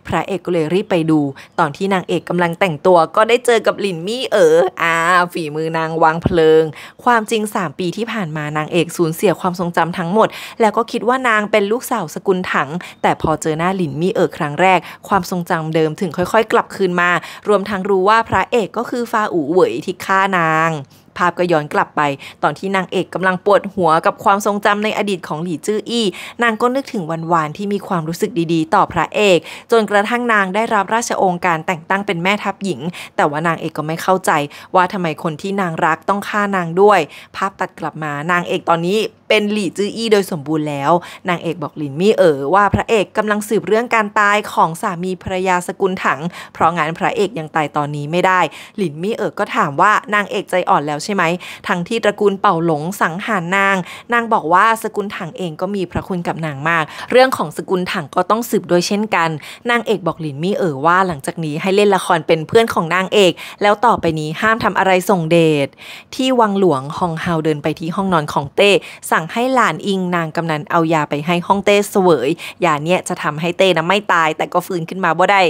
พระเอกก็เลยรีบไปดู ตอนที่นางเอกกำลังแต่งตัว ก็ได้เจอกับหลินมี่เอ๋ออ่าฝีมือนางวางเพลิง ความจริง 3 ปีที่ผ่านมานางเอก สูญเสียความทรงจำทั้งหมด แล้วก็คิดว่านางเป็นลูกสาวสกุลถัง แต่พอเจอหน้าหลินมี่เอ๋อครั้งแรก ความทรงจำเดิมถึงค่อยๆกลับคืนมา รวมทั้งรู้ว่าพระเอกก็คือฟาอู่เหวยที่ฆ่านางภาพก็ย้อนกลับไป ตอนที่นางเอกกำลังปวดหัวกับความทรงจำในอดีตของหลี่จื้ออี้นางก็นึกถึงวันๆที่มีความรู้สึกดีๆ ต่อพระเอก จนกระทั่งนางได้รับราชองค์การแต่งตั้งเป็นแม่ทัพหญิง แต่ว่านางเอกก็ไม่เข้าใจว่าทำไมคนที่นางรักต้องฆ่านางด้วยภาพตัดกลับมานางเอกตอนนี้เป็นหลี่ จื้ออี้โดยสมบูรณ์แล้ว นางเอกบอกหลินมี่เอ๋อว่าพระเอกกำลังสืบเรื่องการตายของสามีภรรยาสกุลถัง เพราะงานพระเอกยังตายตอนนี้ไม่ได้ หลินมี่เอ๋อก็ถามว่านางเอกใจอ่อนแล้วใช่ไหมทั้งที่ตระกูลเป่าหลงสังหารนางนางบอกว่าสกุลถังเองก็มีพระคุณกับนางมาก เรื่องของสกุลถังก็ต้องสืบโดยเช่นกันนางเอกบอกหลินมี่เอ๋อว่าหลังจากนี้ให้เล่นละครเป็นเพื่อนของนางเอก แล้วต่อไปนี้ห้ามทำอะไรส่งเดทที่วังหลวงฮองเฮาเดินไปที่ห้องนอนของเต้สั่งงให้หลานอิงนางกำนันเอายาไปให้ห้องเต้เสวยยาเนี้ยจะทำให้เต้นะไม่ตายแต่ก็ฟื้นขึ้นมาบ่ได้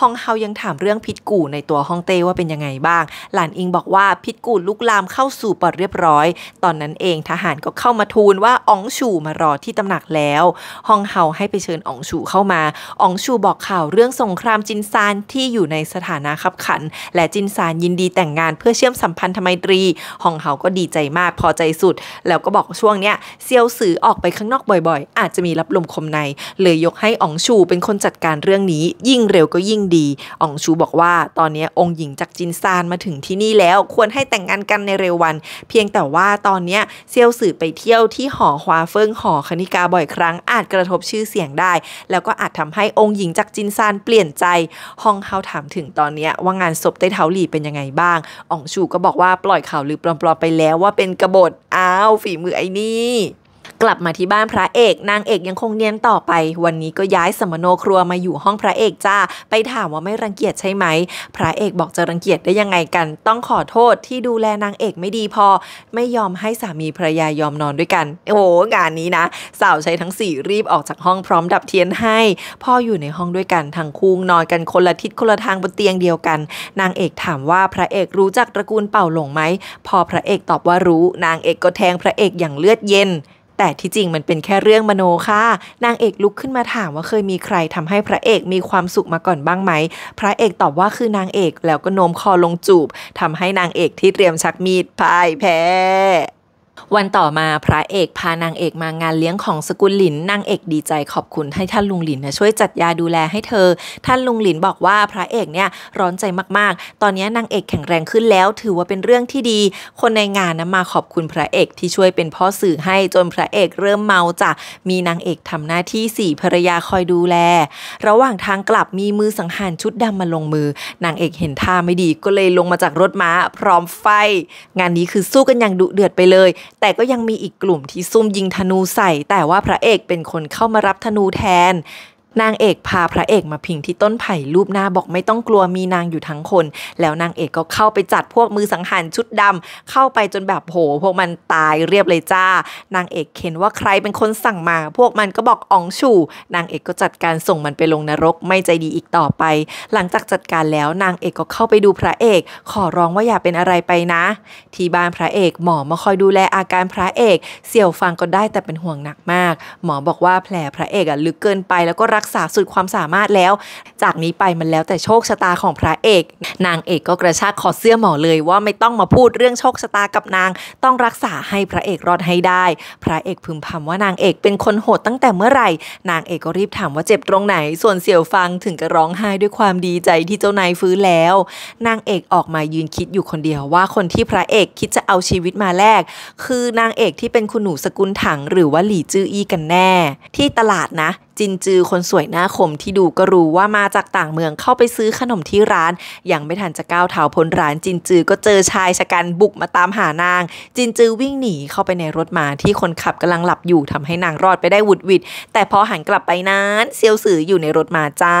ห้องเฮายังถามเรื่องพิษกู่ในตัวห้องเต้ว่าเป็นยังไงบ้าง หลานอิงบอกว่าพิษกู่ลุกลามเข้าสู่ปอดเรียบร้อย ตอนนั้นเองทหารก็เข้ามาทูลว่าอองชูมารอที่ตำหนักแล้วห้องเฮาให้ไปเชิญอองชูเข้ามาอองชูบอกข่าวเรื่องสงครามจินซานที่อยู่ในสถานะขับขัน และจินซานยินดีแต่งงานเพื่อเชื่อมสัมพันธไมตรีห้องเฮาก็ดีใจมากพอใจสุด แล้วก็บอกช่วงเนี้ยเี้ยเซียวสือออกไปข้างนอกบ่อยๆ อาจจะมีรับลมคมใน เลยยกให้อองชูเป็นคนจัดการเรื่องนี้ ยิ่งเร็วก็ยิ่งดีอองชูบอกว่าตอนนี้องค์หญิงจากจินซานมาถึงที่นี่แล้ว ควรให้แต่งงานกันในเร็ววัน เพียงแต่ว่าตอนนี้เซียวสือไปเที่ยวที่หอควาเฟิงหอ คณิกาบ่อยครั้ง อาจกระทบชื่อเสียงได้ แล้วก็อาจทำให้องค์หญิงจากจินซานเปลี่ยนใจฮองเฮาถามถึงตอนนี้ว่างานศพไต้เทาหลีเป็นยังไงบ้างอองชูก็บอกว่าปล่อยข่าวลือปลอมๆไปแล้วว่าเป็นกบฏ อ้าวฝีมือไอ้นี่นี้กลับมาที่บ้านพระเอกนางเอกยังคงเนียนต่อไป วันนี้ก็ย้ายสมโนครัวมาอยู่ห้องพระเอกจ้าไปถามว่าไม่รังเกียจใช่ไหม พระเอกบอกจะรังเกียจได้ยังไงกัน ต้องขอโทษที่ดูแลนางเอกไม่ดีพอ ไม่ยอมให้สามีภรรยายอมนอนด้วยกัน โอ้โหงานนี้นะสาวใช้ทั้งสี่รีบออกจากห้องพร้อมดับเทียนให้พ่ออยู่ในห้องด้วยกันทั้งคู่นอนกันคนละทิศคนละทางบนเตียงเดียวกัน นางเอกถามว่าพระเอกรู้จักตระกูลเป่าหลงไหม พอพระเอกตอบว่ารู้ นางเอกก็แทงพระเอกอย่างเลือดเย็นแต่ที่จริงมันเป็นแค่เรื่องมโนค่ะ นางเอกลุกขึ้นมาถามว่าเคยมีใคร ทำให้พระเอกมีความสุขมาก่อนบ้างไหม พระเอกตอบว่าคือนางเอกแล้วก็โน้มคอลงจูบทำให้นางเอกที่เตรียมชักมีดพ่ายแพ้วันต่อมาพระเอกพานางเอกมางานเลี้ยงของสกุลหลินนางเอกดีใจขอบคุณให้ท่านลุงหลินนะช่วยจัดยาดูแลให้เธอ ท่านลุงหลินบอกว่าพระเอกเนี่ยร้อนใจมากๆ ตอนนี้นางเอกแข็งแรงขึ้นแล้วถือว่าเป็นเรื่องที่ดี คนในงานนะมาขอบคุณพระเอกที่ช่วยเป็นพ่อสื่อให้จนพระเอกเริ่มเมาจ้ะมีนางเอกทำหน้าที่สี่ภรรยาคอยดูแล ระหว่างทางกลับมีมือสังหารชุดดำมาลงมือ นางเอกเห็นท่าไม่ดี ก็เลยลงมาจากรถม้า พร้อมไฟ งานนี้คือสู้กันอย่างดุเดือดไปเลยแต่ก็ยังมีอีกกลุ่มที่ซุ่มยิงธนูใส่ แต่ว่าพระเอกเป็นคนเข้ามารับธนูแทนนางเอกพาพระเอกมาพิงที่ต้นไผ่รูปหน้าบอกไม่ต้องกลัวมีนางอยู่ทั้งคนแล้วนางเอกก็เข้าไปจัดพวกมือสังหารชุดดำเข้าไปจนแบบโหพวกมันตายเรียบเลยจ้า นางเอกเข็นว่าใครเป็นคนสั่งมาพวกมันก็บอกอองชูนางเอกก็จัดการส่งมันไปลงนรกไม่ใจดีอีกต่อไปหลังจากจัดการแล้วนางเอกก็เข้าไปดูพระเอกขอร้องว่าอย่าเป็นอะไรไปนะ ที่บ้านพระเอกหมอมาคอยดูแลอาการพระเอกเสี่ยวฟังก็ได้แต่เป็นห่วงหนักมากหมอบอกว่าแผลพระเอกอะลึกเกินไปแล้วก็รักรักษาสุดความสามารถแล้ว จากนี้ไปมันแล้วแต่โชคชะตาของพระเอก นางเอกก็กระชากคอเสื้อหมอเลยว่าไม่ต้องมาพูดเรื่องโชคชะตากับนาง ต้องรักษาให้พระเอกรอดให้ได้ พระเอกพึมพำว่านางเอกเป็นคนโหดตั้งแต่เมื่อไหร่นางเอกก็รีบถามว่าเจ็บตรงไหนส่วนเสี่ยวฟังถึงกับร้องไห้ด้วยความดีใจที่เจ้านายฟื้นแล้ว นางเอกออกมายืนคิดอยู่คนเดียวว่า คนที่พระเอกคิดจะเอาชีวิตมาแลกคือนางเอกที่เป็นคุณหนูสกุลถัง หรือว่าหลี่จื้ออี้กันแน่ ที่ตลาดนะจินจือคนสวยหน้าคมที่ดูก็รู้ว่ามาจากต่างเมืองเข้าไปซื้อขนมที่ร้านยังไม่ทันจะก้าวเท้าพ้นร้าน จินจือก็เจอชายชะกันบุกมาตามหานางจินจือวิ่งหนีเข้าไปในรถมาที่คนขับกำลังหลับอยู่ทำให้นางรอดไปได้วุดวิดแต่พอหันกลับไปนั้น เซียวสืออยู่ในรถมาจ้า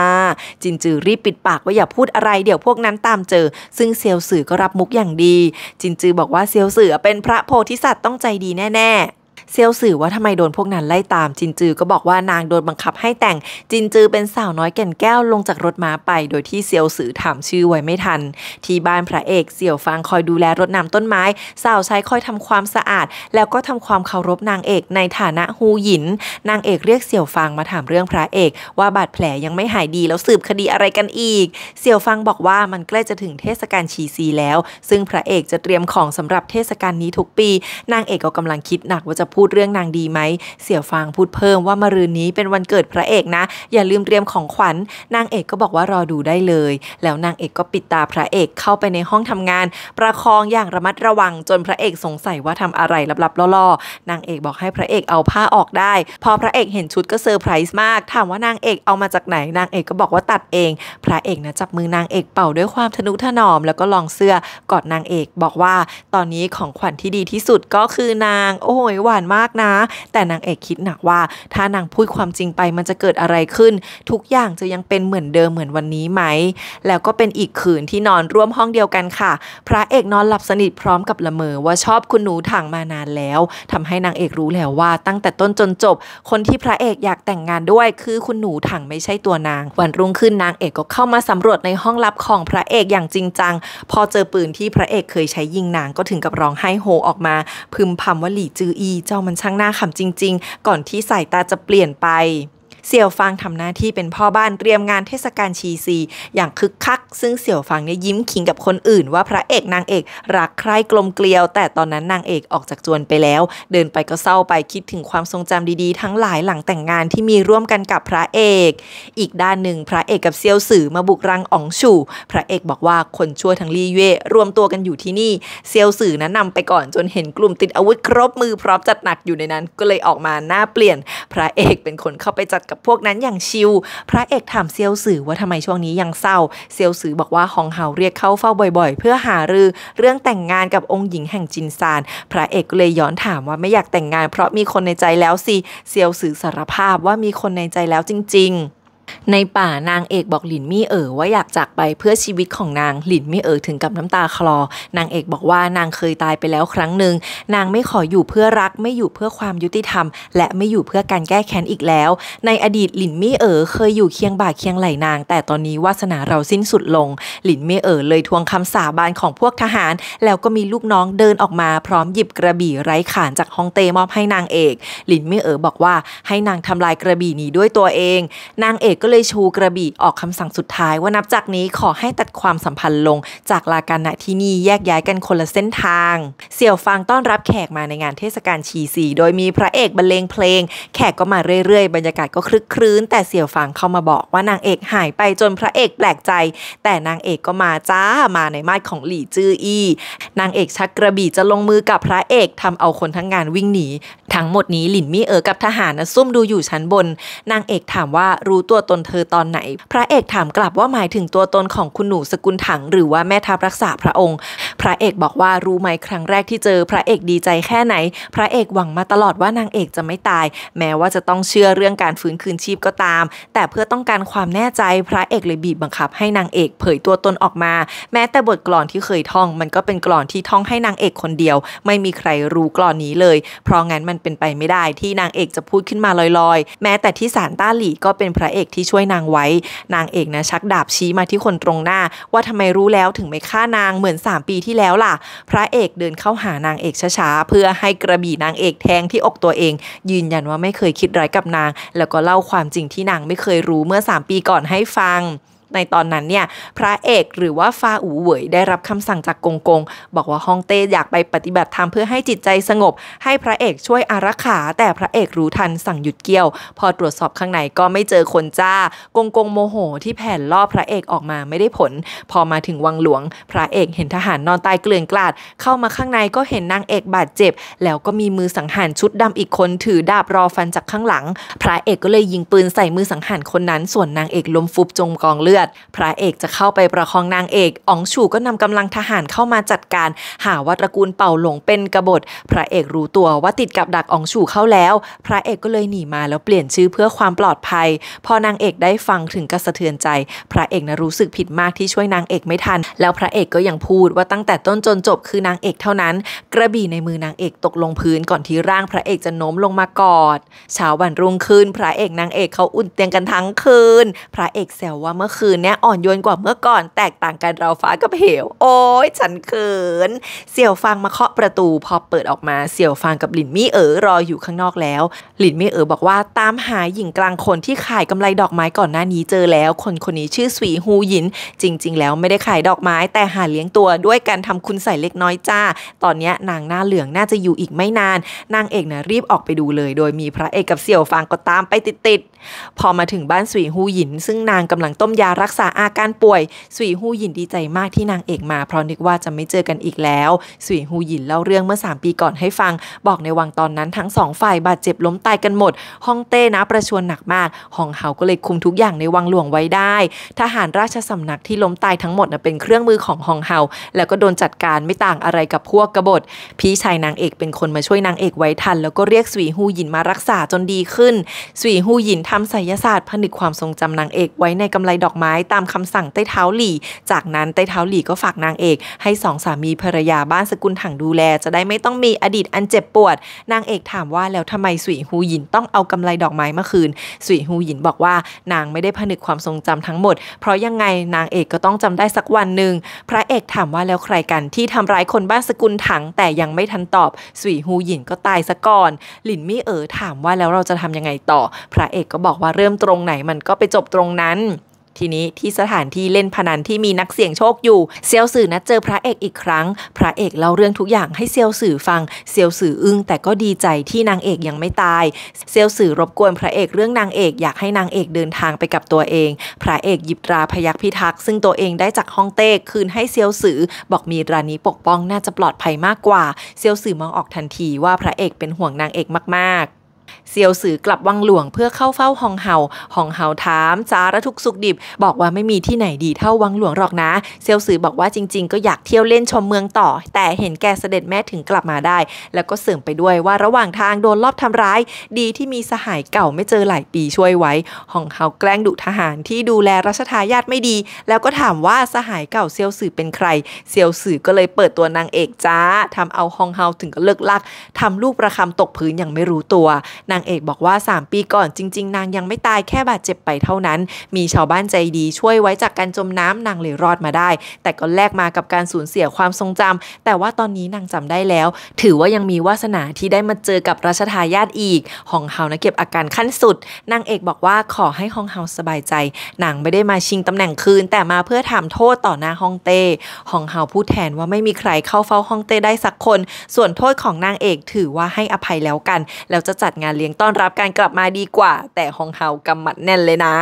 จินจือรีบปิดปากว่าอย่าพูดอะไรเดี๋ยวพวกนั้นตามเจอ ซึ่งเซียวสือก็รับมุกอย่างดีจินจือบอกว่าเซียวสือเป็นพระโพธิสัตว์ต้องใจดีแน่ๆเซียวสื่อว่าทำไมโดนพวกนั้นไล่ตามจินจือก็บอกว่านางโดนบังคับให้แต่ง จินจือเป็นสาวน้อยแก่นแก้วลงจากรถม้าไป โดยที่เซียวสื่อถามชื่อไว้ไม่ทัน ที่บ้านพระเอกเสี่ยวฟางคอยดูแลรดน้ำต้นไม้ สาวใช้คอยทำความสะอาด แล้วก็ทำความเคารพนางเอกในฐานะฮูหยินนางเอกเรียกเสี่ยวฟางมาถามเรื่องพระเอกว่าบาดแผลยังไม่หายดีแล้วสืบคดีอะไรกันอีก เสี่ยวฟางบอกว่ามันใกล้จะถึงเทศกาลชีซีแล้ว ซึ่งพระเอกจะเตรียมของสำหรับเทศกาลนี้ทุกปี นางเอกก็กำลังคิดหนักว่าจะพูดเรื่องนางดีไหม เสี่ยวฟางพูดเพิ่มว่ามารืนนี้เป็นวันเกิดพระเอกนะ อย่าลืมเตรียมของขวัญนางเอกก็บอกว่ารอดูได้เลย แล้วนางเอกก็ปิดตาพระเอกเข้าไปในห้องทำงาน ประคองอย่างระมัดระวังจนพระเอกสงสัยว่าทำอะไรลับๆล่อๆ นางเอกบอกให้พระเอกเอาผ้าออกได้ พอพระเอกเห็นชุดก็เซอร์ไพรส์มากถามว่านางเอกเอามาจากไหนนางเอกก็บอกว่าตัดเอง พระเอกนะจับมือนางเอกเป่าด้วยความทนุถนอมแล้วก็ลองเสื้อกอดนางเอกบอกว่า ตอนนี้ของขวัญที่ดีที่สุดก็คือนางโอ้ยหวานนมากนะแต่นางเอกคิดหนักว่าถ้านางพูดความจริงไปมันจะเกิดอะไรขึ้น ทุกอย่างจะยังเป็นเหมือนเดิมเหมือนวันนี้ไหม แล้วก็เป็นอีกคืนที่นอนร่วมห้องเดียวกันค่ะ พระเอกนอนหลับสนิทพร้อมกับละเมอ ว่าชอบคุณหนูถังมานานแล้ว ทำให้นางเอกรู้แล้วว่า ตั้งแต่ต้นจนจบ คนที่พระเอกอยากแต่งงานด้วยคือคุณหนูถังไม่ใช่ตัวนาง วันรุ่งขึ้นนางเอกก็เข้ามาสำรวจในห้องลับของพระเอกอย่างจริงจังพอเจอปืนที่พระเอกเคยใช้ยิงนางก็ถึงกับร้องไห้โฮออกมาพึมพำว่าหลี่จืออีจจอมันช่างหน้าขำจริงๆ ก่อนที่สายตาจะเปลี่ยนไปเสี่ยวฟางทำหน้าที่เป็นพ่อบ้านเตรียมงานเทศกาลชีซี อย่างคึกคัก ซึ่งเสี่ยวฟางเนี่ยยิ้มขิงกับคนอื่นว่าพระเอกนางเอกรักใคร่กลมเกลียว แต่ตอนนั้นนางเอกออกจากจวนไปแล้ว เดินไปก็เศร้าไปคิดถึงความทรงจำดีๆ ทั้งหลายหลังแต่งงานที่มีร่วมกันกับพระเอก อีกด้านหนึ่งพระเอกกับเซียวสือมาบุกรังอ๋องชู่ พระเอกบอกว่าคนชั่วทั้งลี่เย่รวมตัวกันอยู่ที่นี่ เซียวสือนะนนำไปก่อนจนเห็นกลุ่มติดอาวุธครบมือพร้อมจัดหนักอยู่ในนั้น ก็เลยออกมาหน้าเปลี่ยน พระเอกเป็นคนเข้าไปจัดกับพวกนั้นอย่างชิวพระเอกถามเซียวสือว่าทำไมช่วงนี้ยังเศร้า เซียวสือบอกว่าฮองเฮาเรียกเข้าเฝ้าบ่อยๆ เพื่อหารือเรื่องแต่งงานกับองค์หญิงแห่งจินซาน พระเอกก็เลยย้อนถามว่าไม่อยากแต่งงาน เพราะมีคนในใจแล้วสิ เซียวสือสารภาพว่ามีคนในใจแล้วจริงๆในป่านางเอกบอกหลินมี่เอ๋อว่าอยากจากไปเพื่อชีวิตของนาง หลินมี่เอ๋อถึงกับน้ำตาคลอ นางเอกบอกว่านางเคยตายไปแล้วครั้งหนึ่งนางไม่ขออยู่เพื่อรักไม่อยู่เพื่อความยุติธรรมและไม่อยู่เพื่อการแก้แค้นอีกแล้วในอดีตหลินมี่เอ๋อเคยอยู่เคียงบ่าเคียงไหลนาง แต่ตอนนี้วาสนาเราสิ้นสุดลง หลินมี่เอ๋อเลยทวงคำสาบานของพวกทหาร แล้วก็มีลูกน้องเดินออกมาพร้อมหยิบกระบี่ไร้ขานจากฮองเตมอบให้นางเอก หลินมี่เอ๋อบอกว่าให้นางทำลายกระบี่นี้ด้วยตัวเอง นางเอกก็เลยชูกระบี่ออกคำสั่งสุดท้าย ว่านับจากนี้ขอให้ตัดความสัมพันธ์ลง จากลากันณที่นี่แยกย้ายกันคนละเส้นทาง เสี่ยวฟางต้อนรับแขกมาในงานเทศกาลชีสีโดยมีพระเอกบรรเลงเพลง แขกก็มาเรื่อยๆบรรยากาศก็คลึกครื้น แต่เสี่ยวฟางเข้ามาบอกว่านางเอกหายไปจนพระเอกแปลกใจ แต่นางเอกก็มาจ้ามาในมาดของหลี่จื้ออี้นางเอกชักกระบี่จะลงมือกับพระเอกทำเอาคนทั้งงานวิ่งหนีทั้งหมดนี้หลินมี่เอ๋อกับทหารซุ่มดูอยู่ชั้นบน นางเอกถามว่ารู้ตัวตนเธอตอนไหน พระเอกถามกลับว่าหมายถึงตัวตนของคุณหนูสกุลถังหรือว่าแม่ทัพรักษาพระองค์พระเอกบอกว่ารู้ไหมครั้งแรกที่เจอพระเอกดีใจแค่ไหนพระเอกหวังมาตลอดว่านางเอกจะไม่ตายแม้ว่าจะต้องเชื่อเรื่องการฟื้นคืนชีพก็ตามแต่เพื่อต้องการความแน่ใจพระเอกเลยบีบบังคับให้นางเอกเผยตัวตนออกมาแม้แต่บทกลอนที่เคยท่องมันก็เป็นกลอนที่ท่องให้นางเอกคนเดียวไม่มีใครรู้กลอนนี้เลยเพราะงั้นมันเป็นไปไม่ได้ที่นางเอกจะพูดขึ้นมาลอยๆแม้แต่ที่สารต้าหลี่ก็เป็นพระเอกที่ช่วยนางไว้นางเอกนะชักดาบชี้มาที่คนตรงหน้าว่าทำไมรู้แล้วถึงไม่ฆ่านางเหมือน3ปีที่ที่แล้วล่ะ พระเอกเดินเข้าหานางเอกช้าๆ เพื่อให้กระบี่นางเอกแทงที่อกตัวเอง ยืนยันว่าไม่เคยคิดร้ายกับนาง แล้วก็เล่าความจริงที่นางไม่เคยรู้เมื่อ 3 ปีก่อนให้ฟังในตอนนั้นเนี่ยพระเอกหรือว่าฟาอูเหวย ได้รับคำสั่งจากกงกงบอกว่าฮองเต้อยากไปปฏิบัติธรรมเพื่อให้จิตใจสงบ ให้พระเอกช่วยอารักขา แต่พระเอกรู้ทันสั่งหยุดเกี่ยว พอตรวจสอบข้างในก็ไม่เจอคนจ้ากงกงโมโหที่แผ่นล่อพระเอกออกมาไม่ได้ผล พอมาถึงวังหลวง พระเอกเห็นทหารนอนตายเกลื่อนกลาดเข้ามาข้างในก็เห็นนางเอกบาดเจ็บ แล้วก็มีมือสังหารชุดดำอีกคนถือดาบรอฟันจากข้างหลัง พระเอกก็เลยยิงปืนใส่มือสังหารคนนั้น ส่วนนางเอกล้มฟุบจมกองเลือดอดพระเอกจะเข้าไปประคองนางเอกอองฉูก็นำกำลังทหารเข้ามาจัดการ หาวัตรกูลเป่าหลงเป็นกบฏ พระเอกรู้ตัวว่าติดกับดักอองฉูเข้าแล้ว พระเอกก็เลยหนีมาแล้วเปลี่ยนชื่อเพื่อความปลอดภัย พอนางเอกได้ฟังถึงก็สะเทือนใจ พระเอกนะรู้สึกผิดมากที่ช่วยนางเอกไม่ทัน แล้วพระเอกก็ยังพูดว่าตั้งแต่ต้นจนจบคือนางเอกเท่านั้น กระบี่ในมือนางเอกตกลงพื้นก่อนที่ร่างพระเอกจะโน้มลงมากอดเช้าวันรุ่งขึ้นพระเอกนางเอกเขาอุ่นเตียงกันทั้งคืน พระเอกแซวว่าเมื่อคืนนเนี่ยอ่อนโยนกว่าเมื่อก่อนแตกต่างกันเราฟ้ากับเหวโอ้ยฉันเขิน เสี่ยวฟางมาเคาะประตูพอเปิดออกมาเสี่ยวฟางกับหลินมี่เอ๋อรออยู่ข้างนอกแล้วหลินมี่เอ๋อบอกว่าตามหาหญิงกลางคนที่ขายกำไรดอกไม้ก่อนหน้านี้เจอแล้ว คนคนนี้ชื่อสวีฮูหยิน จริงๆแล้วไม่ได้ขายดอกไม้แต่หาเลี้ยงตัวด้วยการทำคุณใส่เล็กน้อยจ้า ตอนนี้นางหน้าเหลืองน่าจะอยู่อีกไม่นานนางเอกนะรีบออกไปดูเลย โดยมีพระเอกกับเสี่ยวฟางก็ตามไปติดๆพอมาถึงบ้านสวีฮูหยินซึ่งนางกำลังต้มยารักษาอาการป่วย สวีฮูหยินดีใจมากที่นางเอกมา เพราะนึกว่าจะไม่เจอกันอีกแล้ว สวีฮูหยินเล่าเรื่องเมื่อ3ปีก่อนให้ฟังบอกในวังตอนนั้นทั้งสองฝ่ายบาดเจ็บล้มตายกันหมดฮ่องเต้นะประชวนหนักมากฮ่องเฮาก็เลยคุมทุกอย่างในวังหลวงไว้ได้ ทหารราชสำนักที่ล้มตายทั้งหมดนะเป็นเครื่องมือของฮ่องเฮาแล้วก็โดนจัดการไม่ต่างอะไรกับพวกกบฏ พี่ชายนางเอกเป็นคนมาช่วยนางเอกไว้ทัน แล้วก็เรียกสวีฮูหยินมารักษาจนดีขึ้นสวีฮูหยินททำศิยศาสตร์ผนึกความทรงจำนางเอกไว้ในกำไลดอกไม้ตามคำสั่งไต้เท้าหลี่ จากนั้นไต้เท้าหลี่ก็ฝากนางเอกให้สองสามีภรรยาบ้านสกุลถังดูแลจะได้ไม่ต้องมีอดีตอันเจ็บปวด นางเอกถามว่าแล้วทำไมสุยฮูหยินต้องเอากำไลดอกไม้มาคืนสุยฮูหยินบอกว่านางไม่ได้ผนึกความทรงจำทั้งหมดเพราะยังไงนางเอกก็ต้องจำได้สักวันหนึ่งพระเอกถามว่าแล้วใครกันที่ทำร้ายคนบ้านสกุลถังแต่ยังไม่ทันตอบสุยฮูหยินก็ตายซะก่อนหลินมี่เอ๋อถามว่าแล้วเราจะทำยังไงต่อ พระเอกก็บอกว่าเริ่มตรงไหนมันก็ไปจบตรงนั้น ทีนี้ที่สถานที่เล่นพนันที่มีนักเสี่ยงโชคอยู่เซียวสื่อนัดเจอพระเอกอีกครั้ง พระเอกเล่าเรื่องทุกอย่างให้เซียวสื่อฟัง เซียวสื่ออึ้งแต่ก็ดีใจที่นางเอกยังไม่ตาย เซียวสื่อรบกวนพระเอกเรื่องนางเอกอยากให้นางเอกเดินทางไปกับตัวเอง พระเอกหยิบตราพยักพิทักษ์ ซึ่งตัวเองได้จากฮ่องเต้คืนให้เซียวสื่อบอกมีรานี้ปกป้องน่าจะปลอดภัยมากกว่า เซียวสื่อมองออกทันที ว่าพระเอกเป็นห่วงนางเอกมากๆเซียวสือกลับวังหลวงเพื่อเข้าเฝ้าหองเฮาหองเฮาถามสารทุกสุขดิบ บอกว่าไม่มีที่ไหนดีเท่าวังหลวงหรอกนะ เซียวสือบอกว่าจริงๆ ก็อยากเที่ยวเล่นชมเมืองต่อ แต่เห็นแกเสด็จแม่ถึงกลับมาได้แล้วก็เสริมไปด้วยว่าระหว่างทางโดนลอบทำร้าย ดีที่มีสหายเก่าไม่เจอหลายปีช่วยไว้หองเฮาแกล้งดุทหารที่ดูแลรัชทายาทไม่ดี แล้วก็ถามว่าสหายเก่าเซียวสือเป็นใคร เซียวสือก็เลยเปิดตัวนางเอกจ้า ทำเอาหองเฮาถึงก็เลิกลักทำลูกประคำตกพื้นอย่างไม่รู้ตัวนางเอกบอกว่า 3 ปีก่อนจริงๆ นางยังไม่ตายแค่บาดเจ็บไปเท่านั้น มีชาวบ้านใจดี ช่วยไว้จากการจมน้ำนางเลยรอดมาได้ แต่ก็แลกมากับการสูญเสียความทรงจำ แต่ว่าตอนนี้นางจำได้แล้ว ถือว่ายังมีวาสนาที่ได้มาเจอกับราชทายาทอีกหองเฮานะเก็บอาการขั้นสุดนางเอกบอกว่าขอให้หองเฮาสบายใจนางไม่ได้มาชิงตำแหน่งคืน แต่มาเพื่อถามโทษต่อหน้าฮองเต้หองเฮาพูดแทนว่าไม่มีใครเข้าเฝ้าฮองเต้ได้สักคน ส่วนโทษของนางเอกถือว่าให้อภัยแล้วกันแล้วจะจัดงานลี้ยงต้อนรับการกลับมาดีกว่า แต่ฮองเฮากำมัดแน่นเลยนะ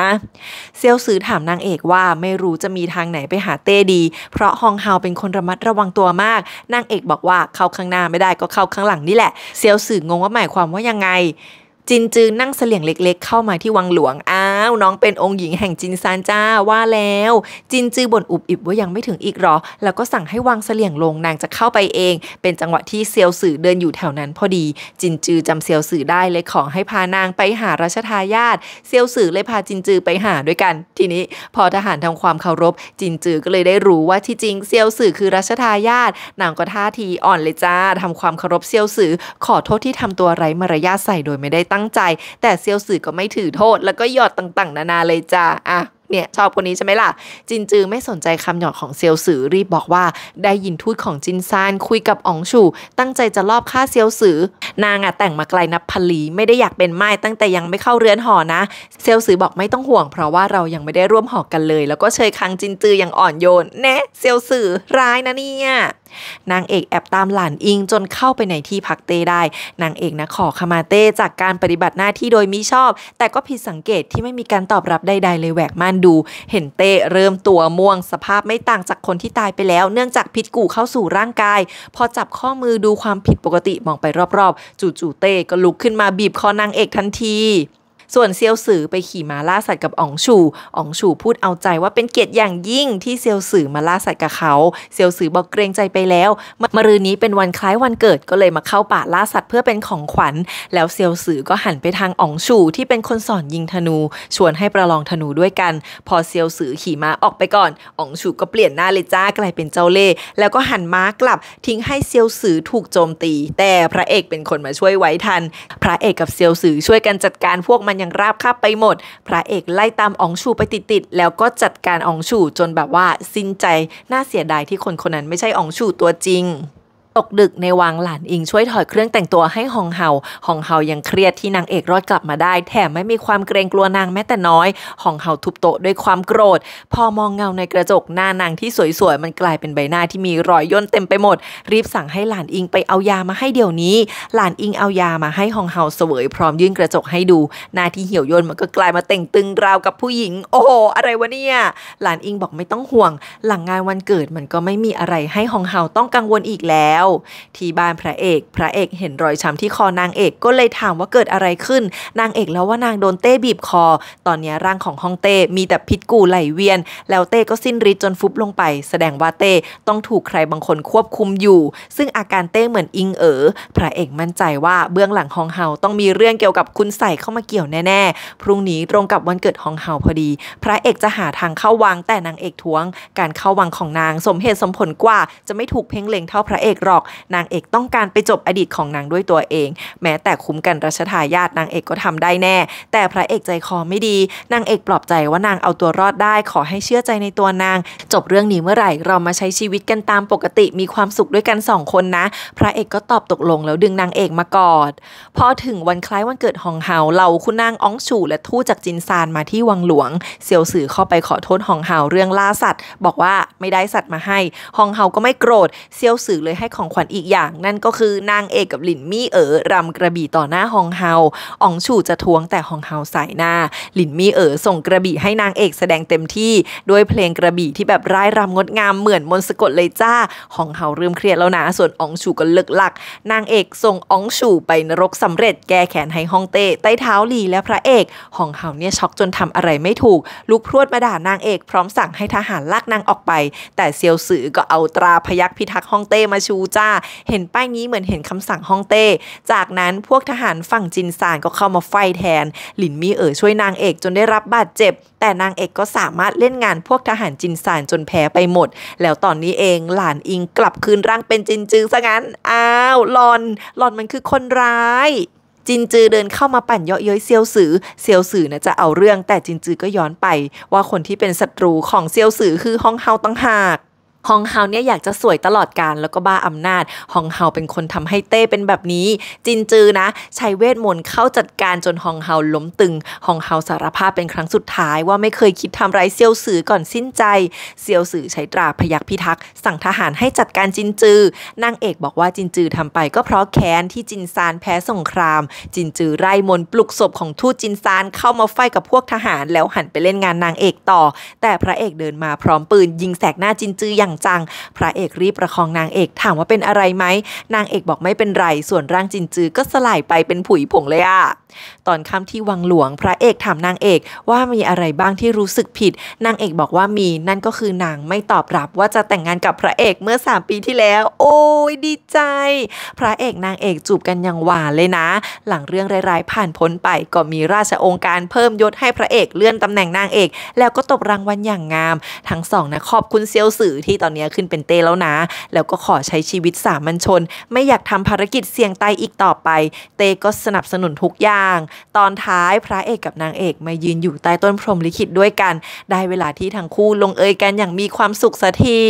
เซียวซือถามนางเอกว่าไม่รู้จะมีทางไหนไปหาเต้ดี เพราะฮองเฮาเป็นคนระมัดระวังตัวมากนางเอกบอกว่าเข้าข้างหน้าไม่ได้ก็เข้าข้างหลังนี่แหละเซียวซืองงว่าหมายความว่ายังไงจินจือนั่งเสลี่ยงเล็กๆเข้ามาที่วังหลวง อ้าวน้องเป็นองค์หญิงแห่งจินซานจ้าว่าแล้ว จินจือบ่นอุบอิบว่ายังไม่ถึงอีกหรอ แล้วก็สั่งให้วางเสลี่ยงลงนางจะเข้าไปเอง เป็นจังหวะที่เซียวสื่อ เดินอยู่แถวนั้นพอดี จินจือจำเซียวสื่อได้เลยขอให้พานางไปหาราชทายาทเซียวสื่อเลยพาจินจือไปหาด้วยกัน ทีนี้ พอทหารทำความเคารพจินจือก็เลยได้รู้ว่าที่จริงเซียวสื่อคือราชทายาทนางก็ท่าทีอ่อนเลยจ้าทำความเคารพเซียวสื่อขอโทษที่ทำตัวไร้มารยาทใส่โดยไม่ได้ตั้ง้งใจแต่เซียวสื่อก็ไม่ถือโทษ แล้วก็หยอดต่างๆนานาเลยจ้าอ่ะ เนี่ย ชอบคนนี้ใช่ไหมล่ะ จินจือไม่สนใจคำหยอดของเซียวสือรีบบอกว่าได้ยินทูตของจินซานคุยกับอองชูตั้งใจจะลอบฆ่าเซียวสือนางอะแต่งมาไกลนับพันลีไม่ได้อยากเป็นไม้ตั้งแต่ยังไม่เข้าเรือนหอนะเซียวสือบอกไม่ต้องห่วง เพราะว่าเรายังไม่ได้ร่วมหอกันเลย แล้วก็เชยคังจินจืออย่างอ่อนโยนแนะเซียวสือร้ายนะเนี่ยนางเอกแอบตามหลานอิงจนเข้าไปในที่พักเต้ได้ นางเอกนะขอขมาเต้จากการปฏิบัติหน้าที่โดยมิชอบ แต่ก็ผิดสังเกตที่ไม่มีการตอบรับใดๆ เลยแหวกม่านดู เห็นเต้เริ่มตัวม่วงสภาพไม่ต่างจากคนที่ตายไปแล้ว เนื่องจากพิษกู่เข้าสู่ร่างกาย พอจับข้อมือดูความผิดปกติมองไปรอบๆ จู่ๆเต้ก็ลุกขึ้นมาบีบคอนางเอกทันทีส่วนเซียวสือไปขี่ม้าล่าสัตว์กับอ๋องชูอ๋องชูพูดเอาใจว่าเป็นเกียรติอย่างยิ่งที่เซียวสือมาล่าสัตว์กับเขา เซียวสือบอกเกรงใจไปแล้วมะรืนนี้เป็นวันคล้ายวันเกิดก็เลยมาเข้าป่าล่าสัตว์เพื่อเป็นของขวัญ แล้วเซียวสือก็หันไปทางอ๋องชูที่เป็นคนสอนยิงธนู ชวนให้ประลองธนูด้วยกัน พอเซียวสือขี่ม้าออกไปก่อนอ๋องชูก็เปลี่ยนหน้าเลยจ้ากลายเป็นเจ้าเล่ แล้วก็หันม้ากลับ ทิ้งให้เซียวสือถูกโจมตี แต่พระเอกเป็นคนมาช่วยไว้ทัน พระเอกกับเซียวสือช่วยกันจัดการพวกมันอย่างราบคาบไปหมด พระเอกไล่ตามอองชูไปติดๆ แล้วก็จัดการอองชูจนแบบว่าสิ้นใจ น่าเสียดายที่คนคนนั้นไม่ใช่อองชูตัวจริงตกดึกในวังหลานอิงช่วยถอยเครื่องแต่งตัวให้ฮองเฮาฮองเฮายังเครียดที่นางเอกรอดกลับมาได้ แถมไม่มีความเกรงกลัวนางแม้แต่น้อยฮองเฮาทุบโต๊ะด้วยความโกรธ พอมองเงาในกระจกหน้านางที่สวยๆ มันกลายเป็นใบหน้าที่มีรอยย่นเต็มไปหมด รีบสั่งให้หลานอิงไปเอายามาให้เดี๋ยวนี้ หลานอิงเอายามาให้ฮองเฮาเสวย พร้อมยื่นกระจกให้ดูหน้าที่เหี่ยวย่นมันก็กลายมาเต่งตึงราวกับผู้หญิง โอ้โหอะไรวะเนี่ยหลานอิงบอกไม่ต้องห่วง หลังงานวันเกิดมันก็ไม่มีอะไรให้ฮองเฮาต้องกังวลอีกแล้วที่บ้านพระเอก พระเอกเห็นรอยช้ำที่คอนางเอกก็เลยถามว่าเกิดอะไรขึ้น นางเอกแล้วว่านางโดนเต้บีบคอ ตอนนี้ร่างของฮองเต้ มีแต่พิษกูไหลเวียน แล้วเต้ก็สิ้นฤทธิ์จนฟุบลงไป แสดงว่าเต้ต้องถูกใครบางคนควบคุมอยู่ ซึ่งอาการเต้เหมือนอิงเอ๋อพระเอกมั่นใจว่าเบื้องหลังฮองเฮาต้องมีเรื่องเกี่ยวกับคุณใส่เข้ามาเกี่ยวแน่ๆ พรุ่งนี้ตรงกับวันเกิดฮองเฮาพอดี พระเอกจะหาทางเข้าวังแต่นางเอกท้วง การเข้าวังของนาง สมเหตุสมผลกว่าจะไม่ถูกเพ่งเล็งเท่าพระเอกหรรอกนางเอกต้องการไปจบอดีตของนางด้วยตัวเอง แม้แต่คุ้มกันรัชทายาทนางเอกก็ทำได้แน่ แต่พระเอกใจคอไม่ดี นางเอกปลอบใจว่านางเอาตัวรอดได้ขอให้เชื่อใจในตัวนาง จบเรื่องนี้เมื่อไหร่เรามาใช้ชีวิตกันตามปกติ มีความสุขด้วยกันสองคนนะ พระเอกก็ตอบตกลงแล้วดึงนางเอกมากอดพอถึงวันคล้ายวันเกิดฮองเฮาเราคุณนางอ๋องฉูและทู่จากจินซานมาที่วังหลวงเซียวสื่อเข้าไปขอโทษฮองเฮาเรื่องล่าสัตว์ บอกว่าไม่ได้สัตว์มาให้ฮองเฮาก็ไม่โกรธเซียวสื่อเลยให้ขของขวัญอีกอย่างนั่นก็คือนางเอกกับหลินมี่เอ๋อรำกระบี่ต่อหน้าฮองเฮาอองชูจะทวงแต่ฮองเฮาใส่หน้า หลินมี่เอ๋อส่งกระบี่ให้นางเอกแสดงเต็มที่ด้วยเพลงกระบี่ที่แบบร้ายรำงดงามเหมือนมนสะกดเลยจ้าฮองเฮาเริ่มเครียดแล้วนะส่วนอองชูก็เลิกหลักนางเอกส่งอองชูไปนรกสำเร็จแก้แขนให้ฮองเต้ ใต้เท้าหลีและพระเอกฮองเฮาเนี่ยช็อกจนทำอะไรไม่ถูกลุกพรวดมาด่านางเอกพร้อมสั่งให้ทหารลากนางออกไป แต่เซียวสือก็เอาตราพยักพิทักษ์ฮองเต้มาชูจ้าเห็นป้ายนี้เหมือนเห็นคำสั่งฮ่องเต้ จากนั้นพวกทหารฝั่งจินซานก็เข้ามาไฟแทน หลินมีเอ๋อช่วยนางเอกจนได้รับบาดเจ็บ แต่นางเอกก็สามารถเล่นงานพวกทหารจินซานจนแพ้ไปหมด แล้วตอนนี้เองหลานอิงกลับคืนร่างเป็นจินจือซะงั้นอ้าวหลอนหลอนมันคือคนร้าย จินจือเดินเข้ามาปั่นเยาะเย้ยเซียวสือ เซียวสือนะจะเอาเรื่อง แต่จินจือก็ย้อนไป ว่าคนที่เป็นศัตรูของเซียวสือคือฮ่องเฮาตั้งหากฮองเฮาเนี่ยอยากจะสวยตลอดการแล้วก็บ้าอำนาจฮองเฮาเป็นคนทำให้เต้เป็นแบบนี้ จินจือนะ ใช้เวทมนต์เข้าจัดการจนฮองเฮาล้มตึงฮองเฮาสารภาพเป็นครั้งสุดท้ายว่าไม่เคยคิดทำาไรเซียวสือก่อนสิ้นใจเซียวสือใช้ตราพยักพิทักษ์ สั่งทหารให้จัดการจินจือนางเอกบอกว่าจินจือทำไปก็เพราะแค้นที่จินซานแพ้สงคราม จินจือไร่มนปลุกศพของทูตจินซานเข้ามาไฟกับพวกทหาร แล้วหันไปเล่นงานนางเอกต่อ แต่พระเอกเดินมาพร้อมปืนยิงแสกหน้าจินจืออย่างงจังพระเอกรีบประคองนางเอกถามว่าเป็นอะไรไหมนางเอกบอกไม่เป็นไร ส่วนร่างจินจือก็สลายไปเป็นผุยผงเลยอะตอนค่ำที่วังหลวง พระเอกถามนางเอกว่ามีอะไรบ้างที่รู้สึกผิด นางเอกบอกว่ามี นั่นก็คือนางไม่ตอบรับว่าจะแต่งงานกับพระเอกเมื่อ3ปีที่แล้ว โอ้ยดีใจ พระเอกนางเอกจูบกันยังหวานเลยนะ หลังเรื่องร้ายๆ ผ่านพ้นไปก็มีราชองค์การเพิ่มยศให้พระเอกเลื่อนตำแหน่งนางเอกแล้วก็ตบรางวัลอย่างงาม ทั้งสองนะขอบคุณเซียวสื่อที่ตอนนี้ขึ้นเป็นเต้แล้วนะ แล้วก็ขอใช้ชีวิตสามัญชน ไม่อยากทำภารกิจเสี่ยงตายอีกต่อไป เต้ก็สนับสนุนทุกอย่าง ตอนท้ายพระเอกกับนางเอก มายืนอยู่ใต้ต้นพรหมลิขิตด้วยกัน ได้เวลาที่ทั้งคู่ลงเอยกันอย่างมีความสุขสักที